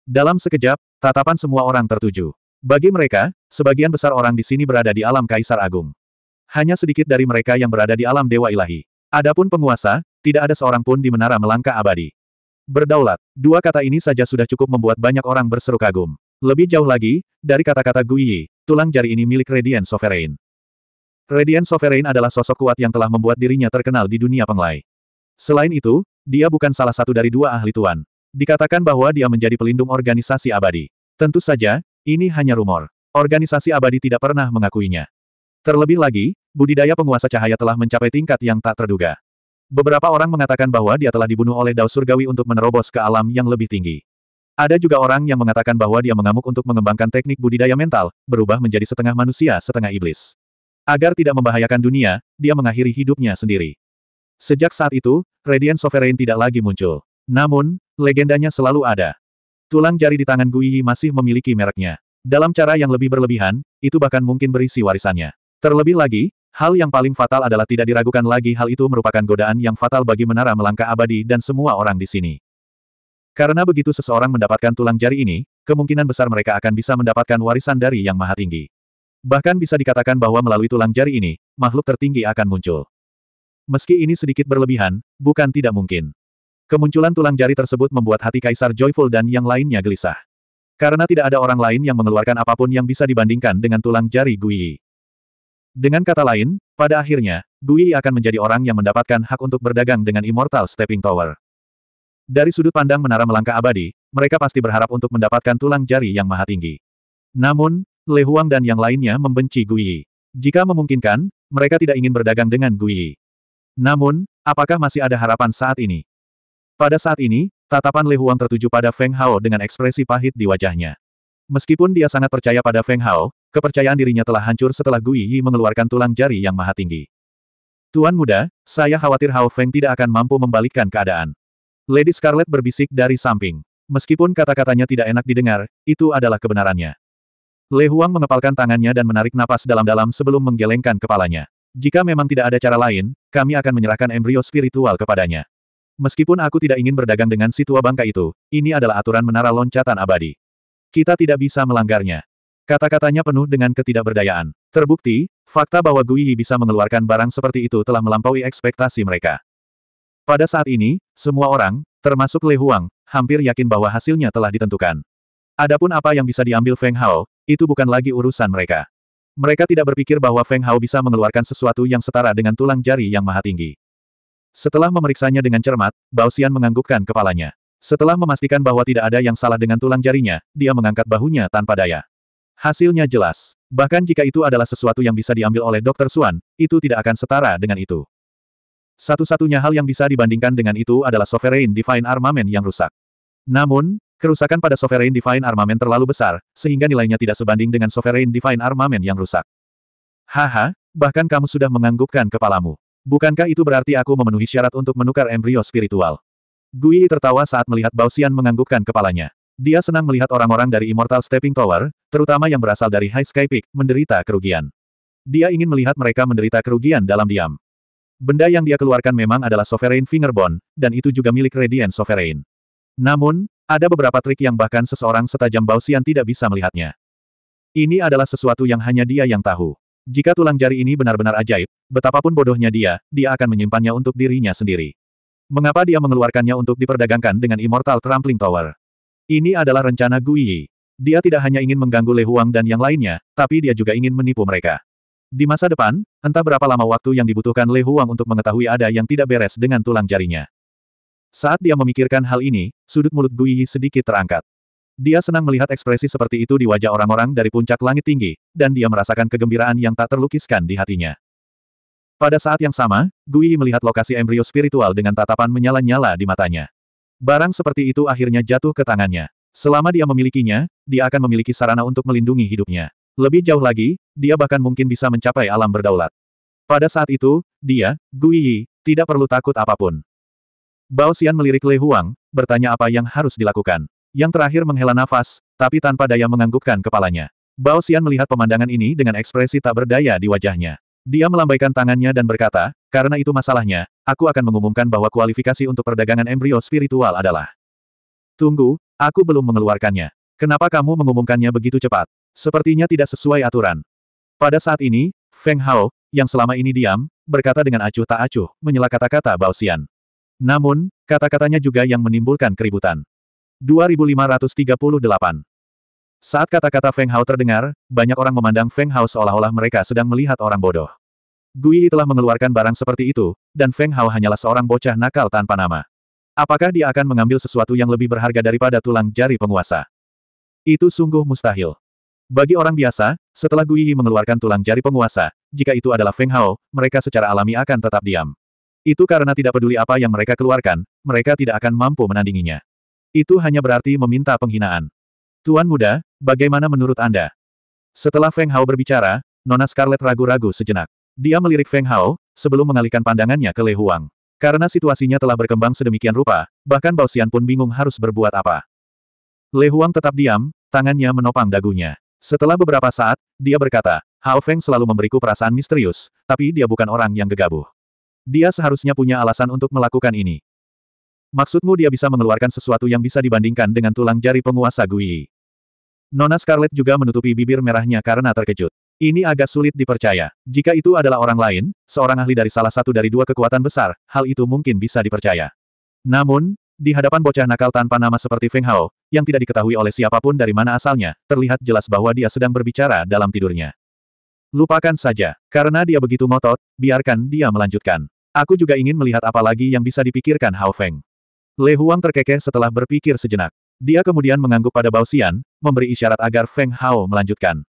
Speaker 1: Dalam sekejap, tatapan semua orang tertuju. Bagi mereka, sebagian besar orang di sini berada di alam Kaisar Agung. Hanya sedikit dari mereka yang berada di alam Dewa Ilahi. Adapun penguasa, tidak ada seorang pun di menara melangkah abadi. Berdaulat, dua kata ini saja sudah cukup membuat banyak orang berseru kagum. Lebih jauh lagi, dari kata-kata Gui Yi, tulang jari ini milik Radiant Sovereign. Radiant Sovereign adalah sosok kuat yang telah membuat dirinya terkenal di dunia penglai. Selain itu, dia bukan salah satu dari dua ahli tuan. Dikatakan bahwa dia menjadi pelindung organisasi abadi. Tentu saja, ini hanya rumor. Organisasi abadi tidak pernah mengakuinya. Terlebih lagi, budidaya penguasa cahaya telah mencapai tingkat yang tak terduga. Beberapa orang mengatakan bahwa dia telah dibunuh oleh Dao Surgawi untuk menerobos ke alam yang lebih tinggi. Ada juga orang yang mengatakan bahwa dia mengamuk untuk mengembangkan teknik budidaya mental, berubah menjadi setengah manusia setengah iblis. Agar tidak membahayakan dunia, dia mengakhiri hidupnya sendiri. Sejak saat itu, Radiant Sovereign tidak lagi muncul. Namun, legendanya selalu ada. Tulang jari di tangan Guiyi masih memiliki mereknya. Dalam cara yang lebih berlebihan, itu bahkan mungkin berisi warisannya. Terlebih lagi, hal yang paling fatal adalah tidak diragukan lagi hal itu merupakan godaan yang fatal bagi menara melangkah abadi dan semua orang di sini. Karena begitu seseorang mendapatkan tulang jari ini, kemungkinan besar mereka akan bisa mendapatkan warisan dari Yang Maha Tinggi. Bahkan bisa dikatakan bahwa melalui tulang jari ini, makhluk tertinggi akan muncul. Meski ini sedikit berlebihan, bukan tidak mungkin. Kemunculan tulang jari tersebut membuat hati Kaisar Joyful dan yang lainnya gelisah. Karena tidak ada orang lain yang mengeluarkan apapun yang bisa dibandingkan dengan tulang jari Gui. Dengan kata lain, pada akhirnya, Gui akan menjadi orang yang mendapatkan hak untuk berdagang dengan Immortal Stepping Tower. Dari sudut pandang menara melangkah abadi, mereka pasti berharap untuk mendapatkan tulang jari yang maha tinggi. Namun, Le Huang dan yang lainnya membenci Gui Jika memungkinkan, mereka tidak ingin berdagang dengan Gui Namun, apakah masih ada harapan saat ini? Pada saat ini, tatapan Le Huang tertuju pada Feng Hao dengan ekspresi pahit di wajahnya. Meskipun dia sangat percaya pada Feng Hao, kepercayaan dirinya telah hancur setelah Gui Yi mengeluarkan tulang jari yang maha tinggi. Tuan muda, saya khawatir Hao Feng tidak akan mampu membalikkan keadaan. Lady Scarlet berbisik dari samping. Meskipun kata-katanya tidak enak didengar, itu adalah kebenarannya. Le Huang mengepalkan tangannya dan menarik napas dalam-dalam sebelum menggelengkan kepalanya. Jika memang tidak ada cara lain, kami akan menyerahkan embrio spiritual kepadanya. Meskipun aku tidak ingin berdagang dengan si tua bangka itu, ini adalah aturan menara loncatan abadi. Kita tidak bisa melanggarnya. Kata-katanya penuh dengan ketidakberdayaan. Terbukti, fakta bahwa Gui Yi bisa mengeluarkan barang seperti itu telah melampaui ekspektasi mereka. Pada saat ini, semua orang, termasuk Le Huang, hampir yakin bahwa hasilnya telah ditentukan. Adapun apa yang bisa diambil Feng Hao, itu bukan lagi urusan mereka. Mereka tidak berpikir bahwa Feng Hao bisa mengeluarkan sesuatu yang setara dengan tulang jari yang maha tinggi. Setelah memeriksanya dengan cermat, Bao Xian menganggukkan kepalanya. Setelah memastikan bahwa tidak ada yang salah dengan tulang jarinya, dia mengangkat bahunya tanpa daya. Hasilnya jelas. Bahkan jika itu adalah sesuatu yang bisa diambil oleh Dr. Suan, itu tidak akan setara dengan itu. Satu-satunya hal yang bisa dibandingkan dengan itu adalah Sovereign Divine Armament yang rusak. Namun, Kerusakan pada Sovereign Divine Armament terlalu besar, sehingga nilainya tidak sebanding dengan Sovereign Divine Armament yang rusak. Haha, bahkan kamu sudah menganggukkan kepalamu. Bukankah itu berarti aku memenuhi syarat untuk menukar embrio spiritual? Gui tertawa saat melihat Baoxian menganggukkan kepalanya. Dia senang melihat orang-orang dari Immortal Stepping Tower, terutama yang berasal dari High Sky Peak, menderita kerugian. Dia ingin melihat mereka menderita kerugian dalam diam. Benda yang dia keluarkan memang adalah Sovereign Fingerbone, dan itu juga milik Radiant Sovereign. Namun, ada beberapa trik yang bahkan seseorang setajam Baoxian tidak bisa melihatnya. Ini adalah sesuatu yang hanya dia yang tahu. Jika tulang jari ini benar-benar ajaib, betapapun bodohnya dia, dia akan menyimpannya untuk dirinya sendiri. Mengapa dia mengeluarkannya untuk diperdagangkan dengan Immortal Trampling Tower? Ini adalah rencana Gui Yi. Dia tidak hanya ingin mengganggu Le Huang dan yang lainnya, tapi dia juga ingin menipu mereka. Di masa depan, entah berapa lama waktu yang dibutuhkan Le Huang untuk mengetahui ada yang tidak beres dengan tulang jarinya. Saat dia memikirkan hal ini, sudut mulut Gui Yi sedikit terangkat. Dia senang melihat ekspresi seperti itu di wajah orang-orang dari puncak langit tinggi, dan dia merasakan kegembiraan yang tak terlukiskan di hatinya. Pada saat yang sama, Gui Yi melihat lokasi embrio spiritual dengan tatapan menyala-nyala di matanya. Barang seperti itu akhirnya jatuh ke tangannya. Selama dia memilikinya, dia akan memiliki sarana untuk melindungi hidupnya. Lebih jauh lagi, dia bahkan mungkin bisa mencapai alam berdaulat. Pada saat itu, dia, Gui Yi, tidak perlu takut apapun. Bao Xian melirik Lei Huang, bertanya apa yang harus dilakukan. Yang terakhir menghela nafas, tapi tanpa daya menganggukkan kepalanya. Bao Xian melihat pemandangan ini dengan ekspresi tak berdaya di wajahnya. Dia melambaikan tangannya dan berkata, karena itu masalahnya, aku akan mengumumkan bahwa kualifikasi untuk perdagangan embrio spiritual adalah. Tunggu, aku belum mengeluarkannya. Kenapa kamu mengumumkannya begitu cepat? Sepertinya tidak sesuai aturan. Pada saat ini, Feng Hao, yang selama ini diam, berkata dengan acuh tak acuh, menyela kata-kata Bao Xian. Namun, kata-katanya juga yang menimbulkan keributan. 2538 Saat kata-kata Feng Hao terdengar, banyak orang memandang Feng Hao seolah-olah mereka sedang melihat orang bodoh. Gui telah mengeluarkan barang seperti itu, dan Feng Hao hanyalah seorang bocah nakal tanpa nama. Apakah dia akan mengambil sesuatu yang lebih berharga daripada tulang jari penguasa? Itu sungguh mustahil. Bagi orang biasa, setelah Gui mengeluarkan tulang jari penguasa, jika itu adalah Feng Hao, mereka secara alami akan tetap diam. Itu karena tidak peduli apa yang mereka keluarkan, mereka tidak akan mampu menandinginya. Itu hanya berarti meminta penghinaan. Tuan muda, bagaimana menurut Anda? Setelah Feng Hao berbicara, Nona Scarlet ragu-ragu sejenak. Dia melirik Feng Hao, sebelum mengalihkan pandangannya ke Le Huang. Karena situasinya telah berkembang sedemikian rupa, bahkan Bao Xian pun bingung harus berbuat apa. Le Huang tetap diam, tangannya menopang dagunya. Setelah beberapa saat, dia berkata, Hao Feng selalu memberiku perasaan misterius, tapi dia bukan orang yang gegabah. Dia seharusnya punya alasan untuk melakukan ini. Maksudmu dia bisa mengeluarkan sesuatu yang bisa dibandingkan dengan tulang jari penguasa Gui. Nona Scarlet juga menutupi bibir merahnya karena terkejut. Ini agak sulit dipercaya. Jika itu adalah orang lain, seorang ahli dari salah satu dari dua kekuatan besar, hal itu mungkin bisa dipercaya. Namun, di hadapan bocah nakal tanpa nama seperti Feng Hao, yang tidak diketahui oleh siapapun dari mana asalnya, terlihat jelas bahwa dia sedang berbicara dalam tidurnya. Lupakan saja, karena dia begitu ngotot, biarkan dia melanjutkan. Aku juga ingin melihat apa lagi yang bisa dipikirkan Hao Feng. Le Huang terkekeh setelah berpikir sejenak. Dia kemudian mengangguk pada Bao Xian, memberi isyarat agar Feng Hao melanjutkan.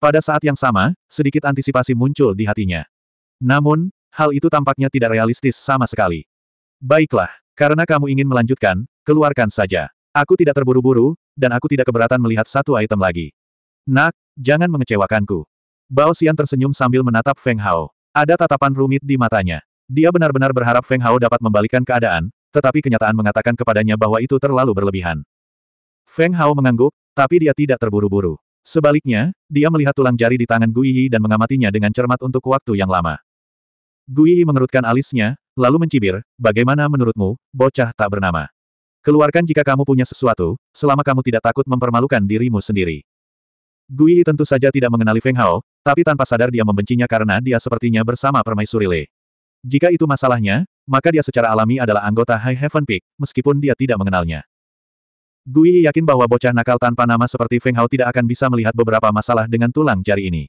Speaker 1: Pada saat yang sama, sedikit antisipasi muncul di hatinya. Namun, hal itu tampaknya tidak realistis sama sekali. Baiklah, karena kamu ingin melanjutkan, keluarkan saja. Aku tidak terburu-buru, dan aku tidak keberatan melihat satu item lagi. Nak, jangan mengecewakanku. Bao Xian tersenyum sambil menatap Feng Hao. Ada tatapan rumit di matanya. Dia benar-benar berharap Feng Hao dapat membalikan keadaan, tetapi kenyataan mengatakan kepadanya bahwa itu terlalu berlebihan. Feng Hao mengangguk, tapi dia tidak terburu-buru. Sebaliknya, dia melihat tulang jari di tangan Gui Yi dan mengamatinya dengan cermat untuk waktu yang lama. Gui Yi mengerutkan alisnya, lalu mencibir, bagaimana menurutmu, bocah tak bernama? Keluarkan jika kamu punya sesuatu, selama kamu tidak takut mempermalukan dirimu sendiri. Gui Yi tentu saja tidak mengenali Feng Hao, tapi tanpa sadar dia membencinya karena dia sepertinya bersama permaisuri Le. Jika itu masalahnya, maka dia secara alami adalah anggota High Heaven Peak, meskipun dia tidak mengenalnya. Gui yakin bahwa bocah nakal tanpa nama seperti Feng Hao tidak akan bisa melihat beberapa masalah dengan tulang jari ini.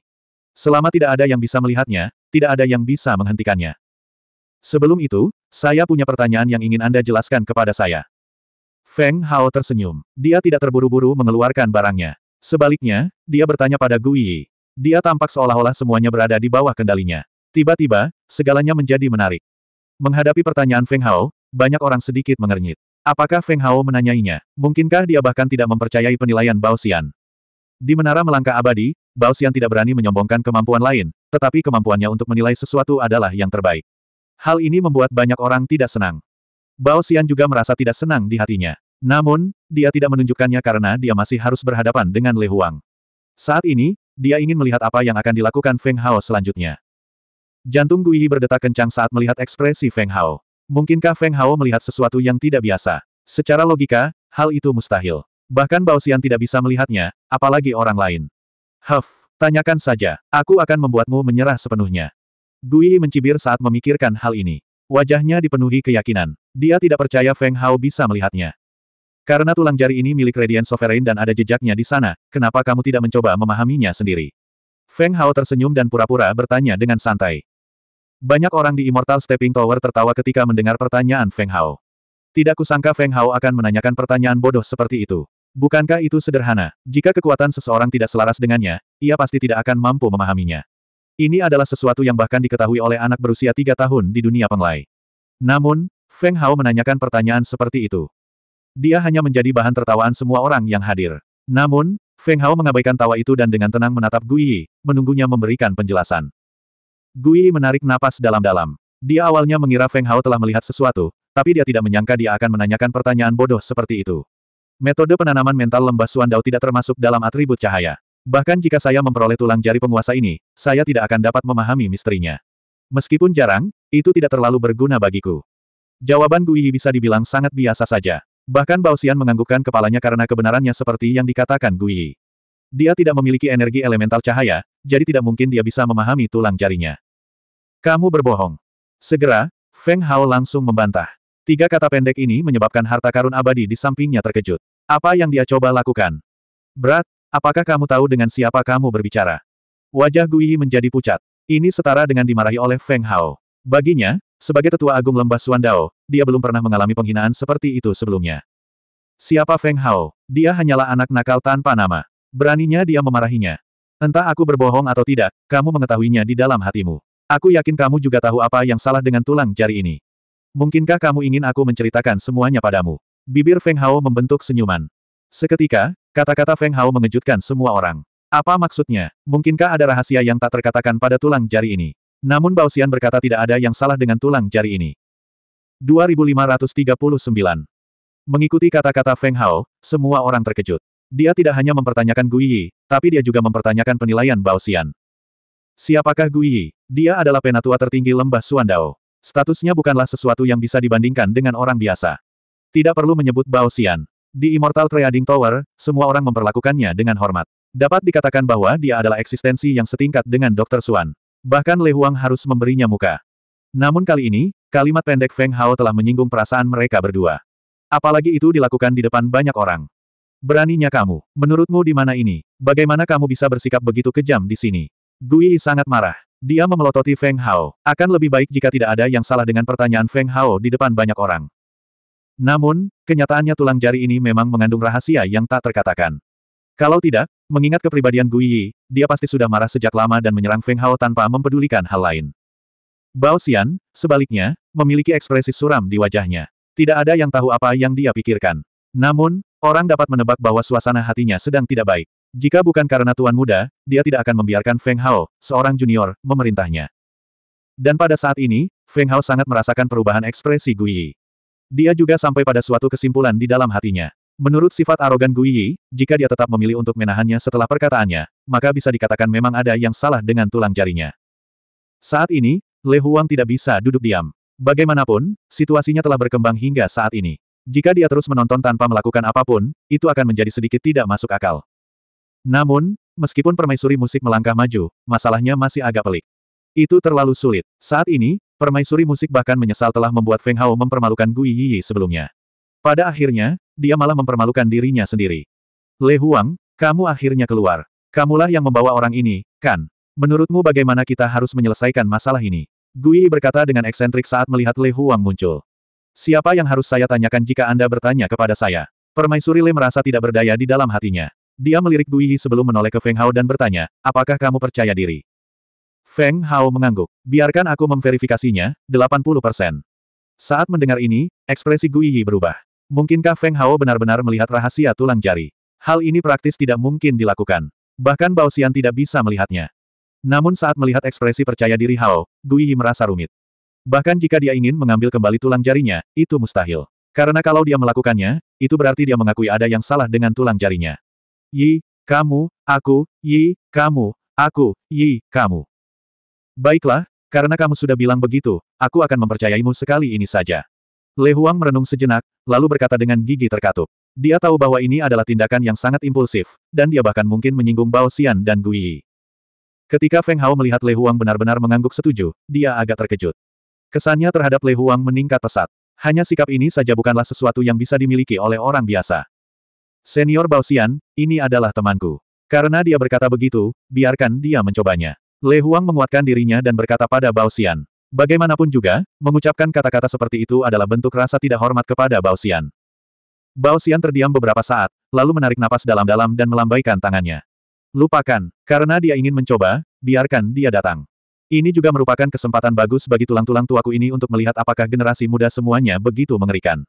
Speaker 1: Selama tidak ada yang bisa melihatnya, tidak ada yang bisa menghentikannya. Sebelum itu, saya punya pertanyaan yang ingin Anda jelaskan kepada saya. Feng Hao tersenyum. Dia tidak terburu-buru mengeluarkan barangnya. Sebaliknya, dia bertanya pada Gui dia tampak seolah-olah semuanya berada di bawah kendalinya. Tiba-tiba, segalanya menjadi menarik. Menghadapi pertanyaan Feng Hao, banyak orang sedikit mengernyit. Apakah Feng Hao menanyainya? Mungkinkah dia bahkan tidak mempercayai penilaian Bao Xian? Di menara melangkah abadi, Bao Xian tidak berani menyombongkan kemampuan lain, tetapi kemampuannya untuk menilai sesuatu adalah yang terbaik. Hal ini membuat banyak orang tidak senang. Bao Xian juga merasa tidak senang di hatinya. Namun, dia tidak menunjukkannya karena dia masih harus berhadapan dengan Le Huang. Saat ini, dia ingin melihat apa yang akan dilakukan Feng Hao selanjutnya. Jantung Gui berdetak kencang saat melihat ekspresi Feng Hao. Mungkinkah Feng Hao melihat sesuatu yang tidak biasa? Secara logika, hal itu mustahil. Bahkan Baosian tidak bisa melihatnya, apalagi orang lain. Huff, tanyakan saja, aku akan membuatmu menyerah sepenuhnya. Gui mencibir saat memikirkan hal ini. Wajahnya dipenuhi keyakinan. Dia tidak percaya Feng Hao bisa melihatnya. Karena tulang jari ini milik Radiant Sovereign dan ada jejaknya di sana, kenapa kamu tidak mencoba memahaminya sendiri? Feng Hao tersenyum dan pura-pura bertanya dengan santai. Banyak orang di Immortal Stepping Tower tertawa ketika mendengar pertanyaan Feng Hao. Tidak kusangka Feng Hao akan menanyakan pertanyaan bodoh seperti itu. Bukankah itu sederhana? Jika kekuatan seseorang tidak selaras dengannya, ia pasti tidak akan mampu memahaminya. Ini adalah sesuatu yang bahkan diketahui oleh anak berusia tiga tahun di dunia penglai. Namun, Feng Hao menanyakan pertanyaan seperti itu. Dia hanya menjadi bahan tertawaan semua orang yang hadir. Namun, Feng Hao mengabaikan tawa itu dan dengan tenang menatap Gui Yi, menunggunya memberikan penjelasan. Gui Yi menarik napas dalam-dalam. Dia awalnya mengira Feng Hao telah melihat sesuatu, tapi dia tidak menyangka dia akan menanyakan pertanyaan bodoh seperti itu. Metode penanaman mental lembah Suan Dao tidak termasuk dalam atribut cahaya. Bahkan jika saya memperoleh tulang jari penguasa ini, saya tidak akan dapat memahami misterinya. Meskipun jarang, itu tidak terlalu berguna bagiku. Jawaban Gui Yi bisa dibilang sangat biasa saja. Bahkan Bao Xian menganggukkan kepalanya karena kebenarannya seperti yang dikatakan Gui. Dia tidak memiliki energi elemental cahaya, jadi tidak mungkin dia bisa memahami tulang jarinya. Kamu berbohong. Segera, Feng Hao langsung membantah. Tiga kata pendek ini menyebabkan harta karun abadi di sampingnya terkejut. Apa yang dia coba lakukan? Berat, apakah kamu tahu dengan siapa kamu berbicara? Wajah Gui menjadi pucat. Ini setara dengan dimarahi oleh Feng Hao. Baginya, sebagai tetua agung lembah Suandao, dia belum pernah mengalami penghinaan seperti itu sebelumnya. Siapa Feng Hao? Dia hanyalah anak nakal tanpa nama. Beraninya dia memarahinya. Entah aku berbohong atau tidak, kamu mengetahuinya di dalam hatimu. Aku yakin kamu juga tahu apa yang salah dengan tulang jari ini. Mungkinkah kamu ingin aku menceritakan semuanya padamu? Bibir Feng Hao membentuk senyuman. Seketika, kata-kata Feng Hao mengejutkan semua orang. Apa maksudnya? Mungkinkah ada rahasia yang tak terkatakan pada tulang jari ini? Namun Bao Xian berkata tidak ada yang salah dengan tulang jari ini. 2539. Mengikuti kata-kata Feng Hao, semua orang terkejut. Dia tidak hanya mempertanyakan Gui Yi, tapi dia juga mempertanyakan penilaian Bao Xian. Siapakah Gui Yi? Dia adalah penatua tertinggi lembah Suandao. Statusnya bukanlah sesuatu yang bisa dibandingkan dengan orang biasa. Tidak perlu menyebut Bao Xian. Di Immortal Trading Tower, semua orang memperlakukannya dengan hormat. Dapat dikatakan bahwa dia adalah eksistensi yang setingkat dengan Dr. Suan. Bahkan Le Huang harus memberinya muka. Namun kali ini, Kalimat pendek Feng Hao telah menyinggung perasaan mereka berdua. Apalagi itu dilakukan di depan banyak orang. Beraninya kamu. Menurutmu di mana ini? Bagaimana kamu bisa bersikap begitu kejam di sini? Gui sangat marah. Dia memelototi Feng Hao. Akan lebih baik jika tidak ada yang salah dengan pertanyaan Feng Hao di depan banyak orang. Namun, kenyataannya tulang jari ini memang mengandung rahasia yang tak terkatakan. Kalau tidak, mengingat kepribadian Gui Yi, dia pasti sudah marah sejak lama dan menyerang Feng Hao tanpa mempedulikan hal lain. Bao Xian, sebaliknya, memiliki ekspresi suram di wajahnya. Tidak ada yang tahu apa yang dia pikirkan. Namun, orang dapat menebak bahwa suasana hatinya sedang tidak baik. Jika bukan karena Tuan Muda, dia tidak akan membiarkan Feng Hao, seorang junior, memerintahnya. Dan pada saat ini, Feng Hao sangat merasakan perubahan ekspresi Gui Yi. Dia juga sampai pada suatu kesimpulan di dalam hatinya. Menurut sifat arogan Gui Yi, jika dia tetap memilih untuk menahannya setelah perkataannya, maka bisa dikatakan memang ada yang salah dengan tulang jarinya. Saat ini, Le Huang tidak bisa duduk diam. Bagaimanapun, situasinya telah berkembang hingga saat ini. Jika dia terus menonton tanpa melakukan apapun, itu akan menjadi sedikit tidak masuk akal. Namun, meskipun permaisuri musik melangkah maju, masalahnya masih agak pelik. Itu terlalu sulit. Saat ini, permaisuri musik bahkan menyesal telah membuat Feng Hao mempermalukan Gui Yi sebelumnya. Pada akhirnya, dia malah mempermalukan dirinya sendiri. Le Huang, kamu akhirnya keluar. Kamulah yang membawa orang ini, kan? Menurutmu bagaimana kita harus menyelesaikan masalah ini? Gui berkata dengan eksentrik saat melihat Le Huang muncul. Siapa yang harus saya tanyakan jika Anda bertanya kepada saya? Permaisuri Le merasa tidak berdaya di dalam hatinya. Dia melirik Gui sebelum menoleh ke Feng Hao dan bertanya, apakah kamu percaya diri? Feng Hao mengangguk. Biarkan aku memverifikasinya, 80%. Saat mendengar ini, ekspresi Gui berubah. Mungkinkah Feng Hao benar-benar melihat rahasia tulang jari? Hal ini praktis tidak mungkin dilakukan. Bahkan Bao Xian tidak bisa melihatnya. Namun saat melihat ekspresi percaya diri Hao, Gui merasa rumit. Bahkan jika dia ingin mengambil kembali tulang jarinya, itu mustahil. Karena kalau dia melakukannya, itu berarti dia mengakui ada yang salah dengan tulang jarinya. Yi, kamu, aku, Yi, kamu, aku, Yi, kamu. Baiklah, karena kamu sudah bilang begitu, aku akan mempercayaimu sekali ini saja. Le Huang merenung sejenak, lalu berkata dengan gigi terkatup. Dia tahu bahwa ini adalah tindakan yang sangat impulsif, dan dia bahkan mungkin menyinggung Bao Xian dan Gui Yi. Ketika Feng Hao melihat Lei Huang benar-benar mengangguk setuju, dia agak terkejut. Kesannya terhadap Lei Huang meningkat pesat. Hanya sikap ini saja bukanlah sesuatu yang bisa dimiliki oleh orang biasa. Senior Xian, ini adalah temanku. Karena dia berkata begitu, biarkan dia mencobanya. Lei Huang menguatkan dirinya dan berkata pada Xian, Bagaimanapun juga, mengucapkan kata-kata seperti itu adalah bentuk rasa tidak hormat kepada Xian. Bao Xian terdiam beberapa saat, lalu menarik napas dalam-dalam dan melambaikan tangannya. Lupakan, karena dia ingin mencoba, biarkan dia datang. Ini juga merupakan kesempatan bagus bagi tulang-tulang tuaku ini untuk melihat apakah generasi muda semuanya begitu mengerikan.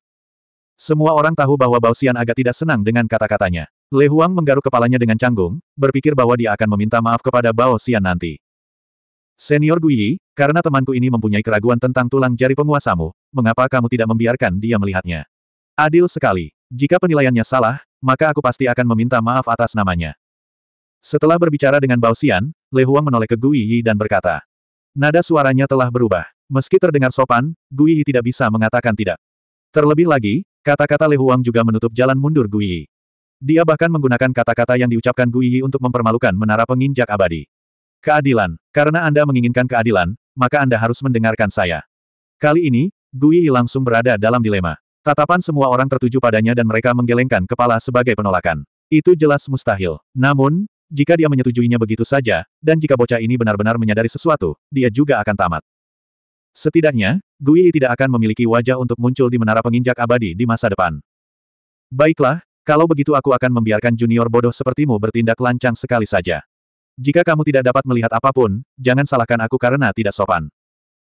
Speaker 1: Semua orang tahu bahwa Xian agak tidak senang dengan kata-katanya. Le Huang menggaruk kepalanya dengan canggung, berpikir bahwa dia akan meminta maaf kepada Bao Xian nanti. Senior Gui, karena temanku ini mempunyai keraguan tentang tulang jari penguasamu, mengapa kamu tidak membiarkan dia melihatnya? Adil sekali. Jika penilaiannya salah, maka aku pasti akan meminta maaf atas namanya. Setelah berbicara dengan Bao Xian, Le Huang menoleh ke Gui Yi dan berkata. Nada suaranya telah berubah. Meski terdengar sopan, Gui Yi tidak bisa mengatakan tidak. Terlebih lagi, kata-kata Le Huang juga menutup jalan mundur Gui Yi. Dia bahkan menggunakan kata-kata yang diucapkan Gui Yi untuk mempermalukan menara penginjak abadi. Keadilan. Karena Anda menginginkan keadilan, maka Anda harus mendengarkan saya. Kali ini, Gui Yi langsung berada dalam dilema. Tatapan semua orang tertuju padanya dan mereka menggelengkan kepala sebagai penolakan. Itu jelas mustahil. Namun, jika dia menyetujuinya begitu saja, dan jika bocah ini benar-benar menyadari sesuatu, dia juga akan tamat. Setidaknya, Gui tidak akan memiliki wajah untuk muncul di menara penginjak abadi di masa depan. Baiklah, kalau begitu aku akan membiarkan junior bodoh sepertimu bertindak lancang sekali saja. Jika kamu tidak dapat melihat apapun, jangan salahkan aku karena tidak sopan.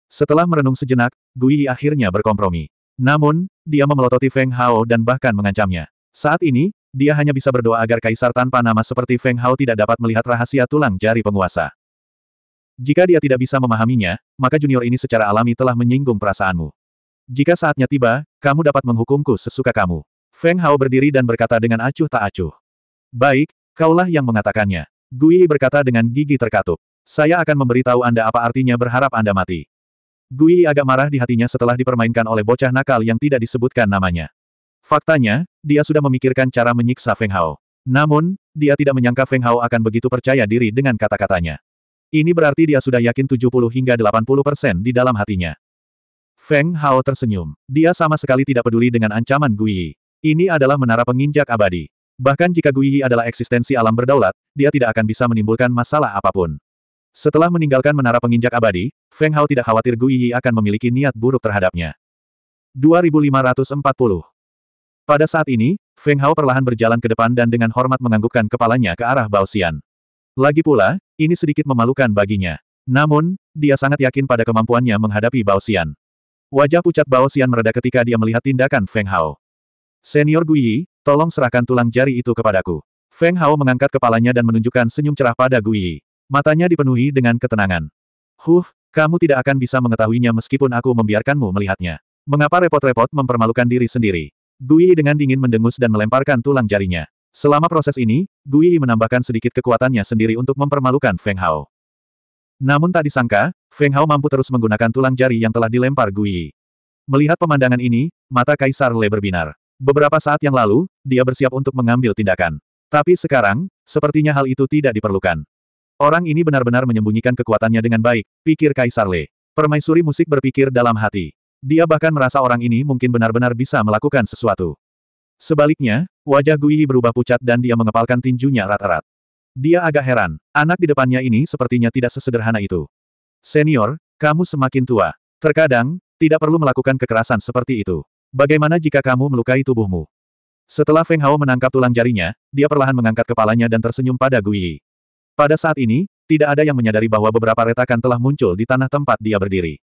Speaker 1: Setelah merenung sejenak, Gui akhirnya berkompromi. Namun, dia memelototi Feng Hao dan bahkan mengancamnya. Saat ini, dia hanya bisa berdoa agar kaisar tanpa nama seperti Feng Hao tidak dapat melihat rahasia tulang jari penguasa. Jika dia tidak bisa memahaminya, maka junior ini secara alami telah menyinggung perasaanmu. Jika saatnya tiba, kamu dapat menghukumku sesuka kamu. Feng Hao berdiri dan berkata dengan acuh tak acuh. Baik, kaulah yang mengatakannya. Gui berkata dengan gigi terkatup. Saya akan memberitahu Anda apa artinya berharap Anda mati. Gui agak marah di hatinya setelah dipermainkan oleh bocah nakal yang tidak disebutkan namanya. Faktanya, dia sudah memikirkan cara menyiksa Feng Hao. Namun, dia tidak menyangka Feng Hao akan begitu percaya diri dengan kata-katanya. Ini berarti dia sudah yakin 70 hingga 80 persen di dalam hatinya. Feng Hao tersenyum. Dia sama sekali tidak peduli dengan ancaman Gui Ini adalah menara penginjak abadi. Bahkan jika Gui adalah eksistensi alam berdaulat, dia tidak akan bisa menimbulkan masalah apapun. Setelah meninggalkan menara penginjak abadi, Feng Hao tidak khawatir Gui akan memiliki niat buruk terhadapnya. 2540 pada saat ini, Feng Hao perlahan berjalan ke depan dan dengan hormat menganggukkan kepalanya ke arah Bao Xian. Lagi pula, ini sedikit memalukan baginya. Namun, dia sangat yakin pada kemampuannya menghadapi Bao Xian. Wajah pucat Bao Xian mereda ketika dia melihat tindakan Feng Hao. Senior Yi, tolong serahkan tulang jari itu kepadaku. Feng Hao mengangkat kepalanya dan menunjukkan senyum cerah pada Yi. Matanya dipenuhi dengan ketenangan. Huh, kamu tidak akan bisa mengetahuinya meskipun aku membiarkanmu melihatnya. Mengapa repot-repot mempermalukan diri sendiri? Gui dengan dingin mendengus dan melemparkan tulang jarinya. Selama proses ini, Gui menambahkan sedikit kekuatannya sendiri untuk mempermalukan Feng Hao. Namun tak disangka, Feng Hao mampu terus menggunakan tulang jari yang telah dilempar Gui. Melihat pemandangan ini, mata Kaisar Le berbinar. Beberapa saat yang lalu, dia bersiap untuk mengambil tindakan. Tapi sekarang, sepertinya hal itu tidak diperlukan. Orang ini benar-benar menyembunyikan kekuatannya dengan baik, pikir Kaisar Le. Permaisuri musik berpikir dalam hati. Dia bahkan merasa orang ini mungkin benar-benar bisa melakukan sesuatu. Sebaliknya, wajah Guiyi berubah pucat dan dia mengepalkan tinjunya rata rat Dia agak heran, anak di depannya ini sepertinya tidak sesederhana itu. Senior, kamu semakin tua. Terkadang, tidak perlu melakukan kekerasan seperti itu. Bagaimana jika kamu melukai tubuhmu? Setelah Feng Hao menangkap tulang jarinya, dia perlahan mengangkat kepalanya dan tersenyum pada Guiyi. Pada saat ini, tidak ada yang menyadari bahwa beberapa retakan telah muncul di tanah tempat dia berdiri.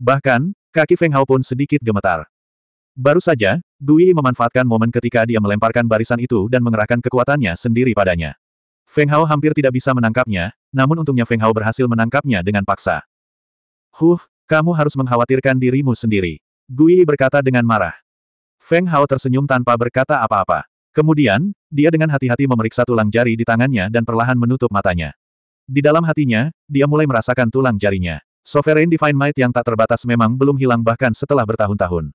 Speaker 1: Bahkan, Kaki Feng Hao pun sedikit gemetar. Baru saja, Gui memanfaatkan momen ketika dia melemparkan barisan itu dan mengerahkan kekuatannya sendiri padanya. Feng Hao hampir tidak bisa menangkapnya, namun untungnya Feng Hao berhasil menangkapnya dengan paksa. Huh, kamu harus mengkhawatirkan dirimu sendiri. Gui berkata dengan marah. Feng Hao tersenyum tanpa berkata apa-apa. Kemudian, dia dengan hati-hati memeriksa tulang jari di tangannya dan perlahan menutup matanya. Di dalam hatinya, dia mulai merasakan tulang jarinya. Sovereign Divine Might yang tak terbatas memang belum hilang bahkan setelah bertahun-tahun.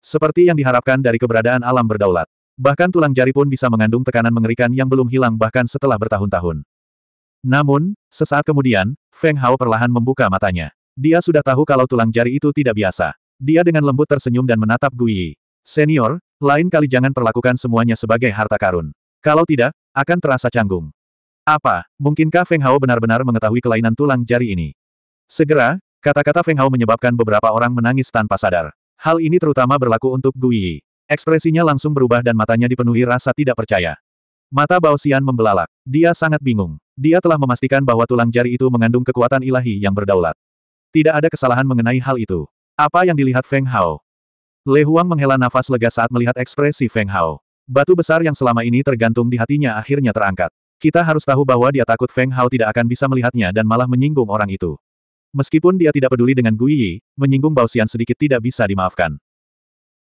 Speaker 1: Seperti yang diharapkan dari keberadaan alam berdaulat. Bahkan tulang jari pun bisa mengandung tekanan mengerikan yang belum hilang bahkan setelah bertahun-tahun. Namun, sesaat kemudian, Feng Hao perlahan membuka matanya. Dia sudah tahu kalau tulang jari itu tidak biasa. Dia dengan lembut tersenyum dan menatap Gui. Senior, lain kali jangan perlakukan semuanya sebagai harta karun. Kalau tidak, akan terasa canggung. Apa, mungkinkah Feng Hao benar-benar mengetahui kelainan tulang jari ini? Segera, kata-kata Feng Hao menyebabkan beberapa orang menangis tanpa sadar. Hal ini terutama berlaku untuk Gui Ekspresinya langsung berubah dan matanya dipenuhi rasa tidak percaya. Mata Bao Xian membelalak. Dia sangat bingung. Dia telah memastikan bahwa tulang jari itu mengandung kekuatan ilahi yang berdaulat. Tidak ada kesalahan mengenai hal itu. Apa yang dilihat Feng Hao? Le Huang menghela nafas lega saat melihat ekspresi Feng Hao. Batu besar yang selama ini tergantung di hatinya akhirnya terangkat. Kita harus tahu bahwa dia takut Feng Hao tidak akan bisa melihatnya dan malah menyinggung orang itu. Meskipun dia tidak peduli dengan Gui Yi, menyinggung Xian sedikit tidak bisa dimaafkan.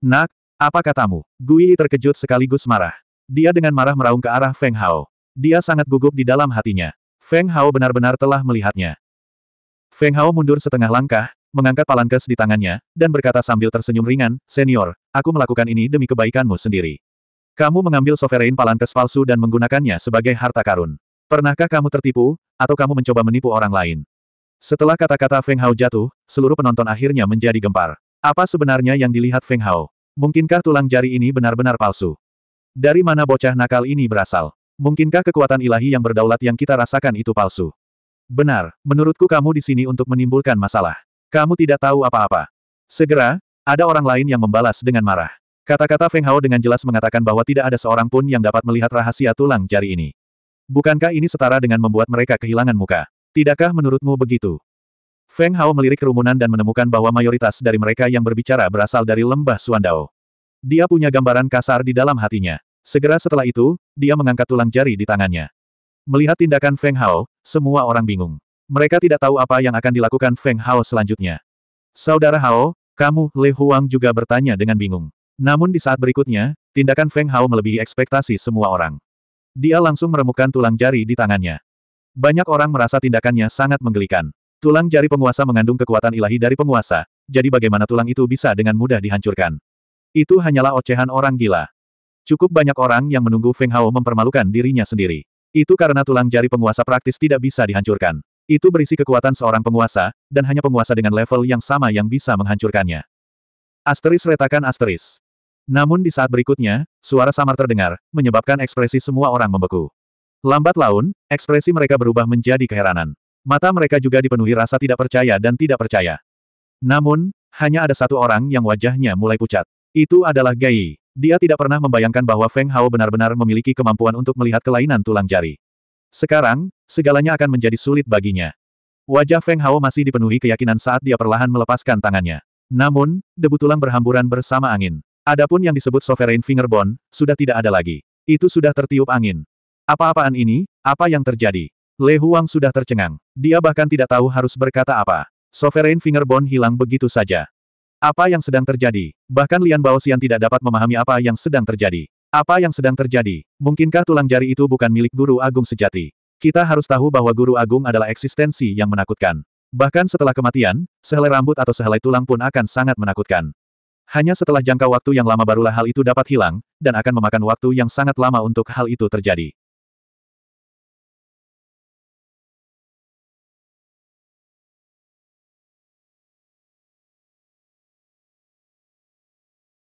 Speaker 1: Nak, apa katamu? Gui terkejut sekaligus marah. Dia dengan marah meraung ke arah Feng Hao. Dia sangat gugup di dalam hatinya. Feng Hao benar-benar telah melihatnya. Feng Hao mundur setengah langkah, mengangkat palankes di tangannya, dan berkata sambil tersenyum ringan, Senior, aku melakukan ini demi kebaikanmu sendiri. Kamu mengambil sovereign palankes palsu dan menggunakannya sebagai harta karun. Pernahkah kamu tertipu, atau kamu mencoba menipu orang lain? Setelah kata-kata Feng Hao jatuh, seluruh penonton akhirnya menjadi gempar. Apa sebenarnya yang dilihat Feng Hao? Mungkinkah tulang jari ini benar-benar palsu? Dari mana bocah nakal ini berasal? Mungkinkah kekuatan ilahi yang berdaulat yang kita rasakan itu palsu? Benar, menurutku kamu di sini untuk menimbulkan masalah. Kamu tidak tahu apa-apa. Segera, ada orang lain yang membalas dengan marah. Kata-kata Feng Hao dengan jelas mengatakan bahwa tidak ada seorang pun yang dapat melihat rahasia tulang jari ini. Bukankah ini setara dengan membuat mereka kehilangan muka? Tidakkah menurutmu begitu? Feng Hao melirik kerumunan dan menemukan bahwa mayoritas dari mereka yang berbicara berasal dari lembah Suandao. Dia punya gambaran kasar di dalam hatinya. Segera setelah itu, dia mengangkat tulang jari di tangannya. Melihat tindakan Feng Hao, semua orang bingung. Mereka tidak tahu apa yang akan dilakukan Feng Hao selanjutnya. Saudara Hao, kamu, Le Huang juga bertanya dengan bingung. Namun di saat berikutnya, tindakan Feng Hao melebihi ekspektasi semua orang. Dia langsung meremukkan tulang jari di tangannya. Banyak orang merasa tindakannya sangat menggelikan. Tulang jari penguasa mengandung kekuatan ilahi dari penguasa, jadi bagaimana tulang itu bisa dengan mudah dihancurkan. Itu hanyalah ocehan orang gila. Cukup banyak orang yang menunggu Feng Hao mempermalukan dirinya sendiri. Itu karena tulang jari penguasa praktis tidak bisa dihancurkan. Itu berisi kekuatan seorang penguasa, dan hanya penguasa dengan level yang sama yang bisa menghancurkannya. Asteris retakan asteris. Namun di saat berikutnya, suara samar terdengar, menyebabkan ekspresi semua orang membeku. Lambat laun, ekspresi mereka berubah menjadi keheranan. Mata mereka juga dipenuhi rasa tidak percaya dan tidak percaya. Namun, hanya ada satu orang yang wajahnya mulai pucat. Itu adalah Gai. Dia tidak pernah membayangkan bahwa Feng Hao benar-benar memiliki kemampuan untuk melihat kelainan tulang jari. Sekarang, segalanya akan menjadi sulit baginya. Wajah Feng Hao masih dipenuhi keyakinan saat dia perlahan melepaskan tangannya. Namun, debu tulang berhamburan bersama angin. Adapun yang disebut Sovereign Fingerbone, sudah tidak ada lagi. Itu sudah tertiup angin. Apa-apaan ini? Apa yang terjadi? Le Huang sudah tercengang. Dia bahkan tidak tahu harus berkata apa. Sovereign Fingerbone hilang begitu saja. Apa yang sedang terjadi? Bahkan Lian Baoxian tidak dapat memahami apa yang sedang terjadi. Apa yang sedang terjadi? Mungkinkah tulang jari itu bukan milik Guru Agung sejati? Kita harus tahu bahwa Guru Agung adalah eksistensi yang menakutkan. Bahkan setelah kematian, sehelai rambut atau sehelai tulang pun akan sangat menakutkan. Hanya setelah jangka waktu yang lama barulah hal itu dapat hilang, dan akan memakan waktu yang sangat lama untuk hal itu terjadi.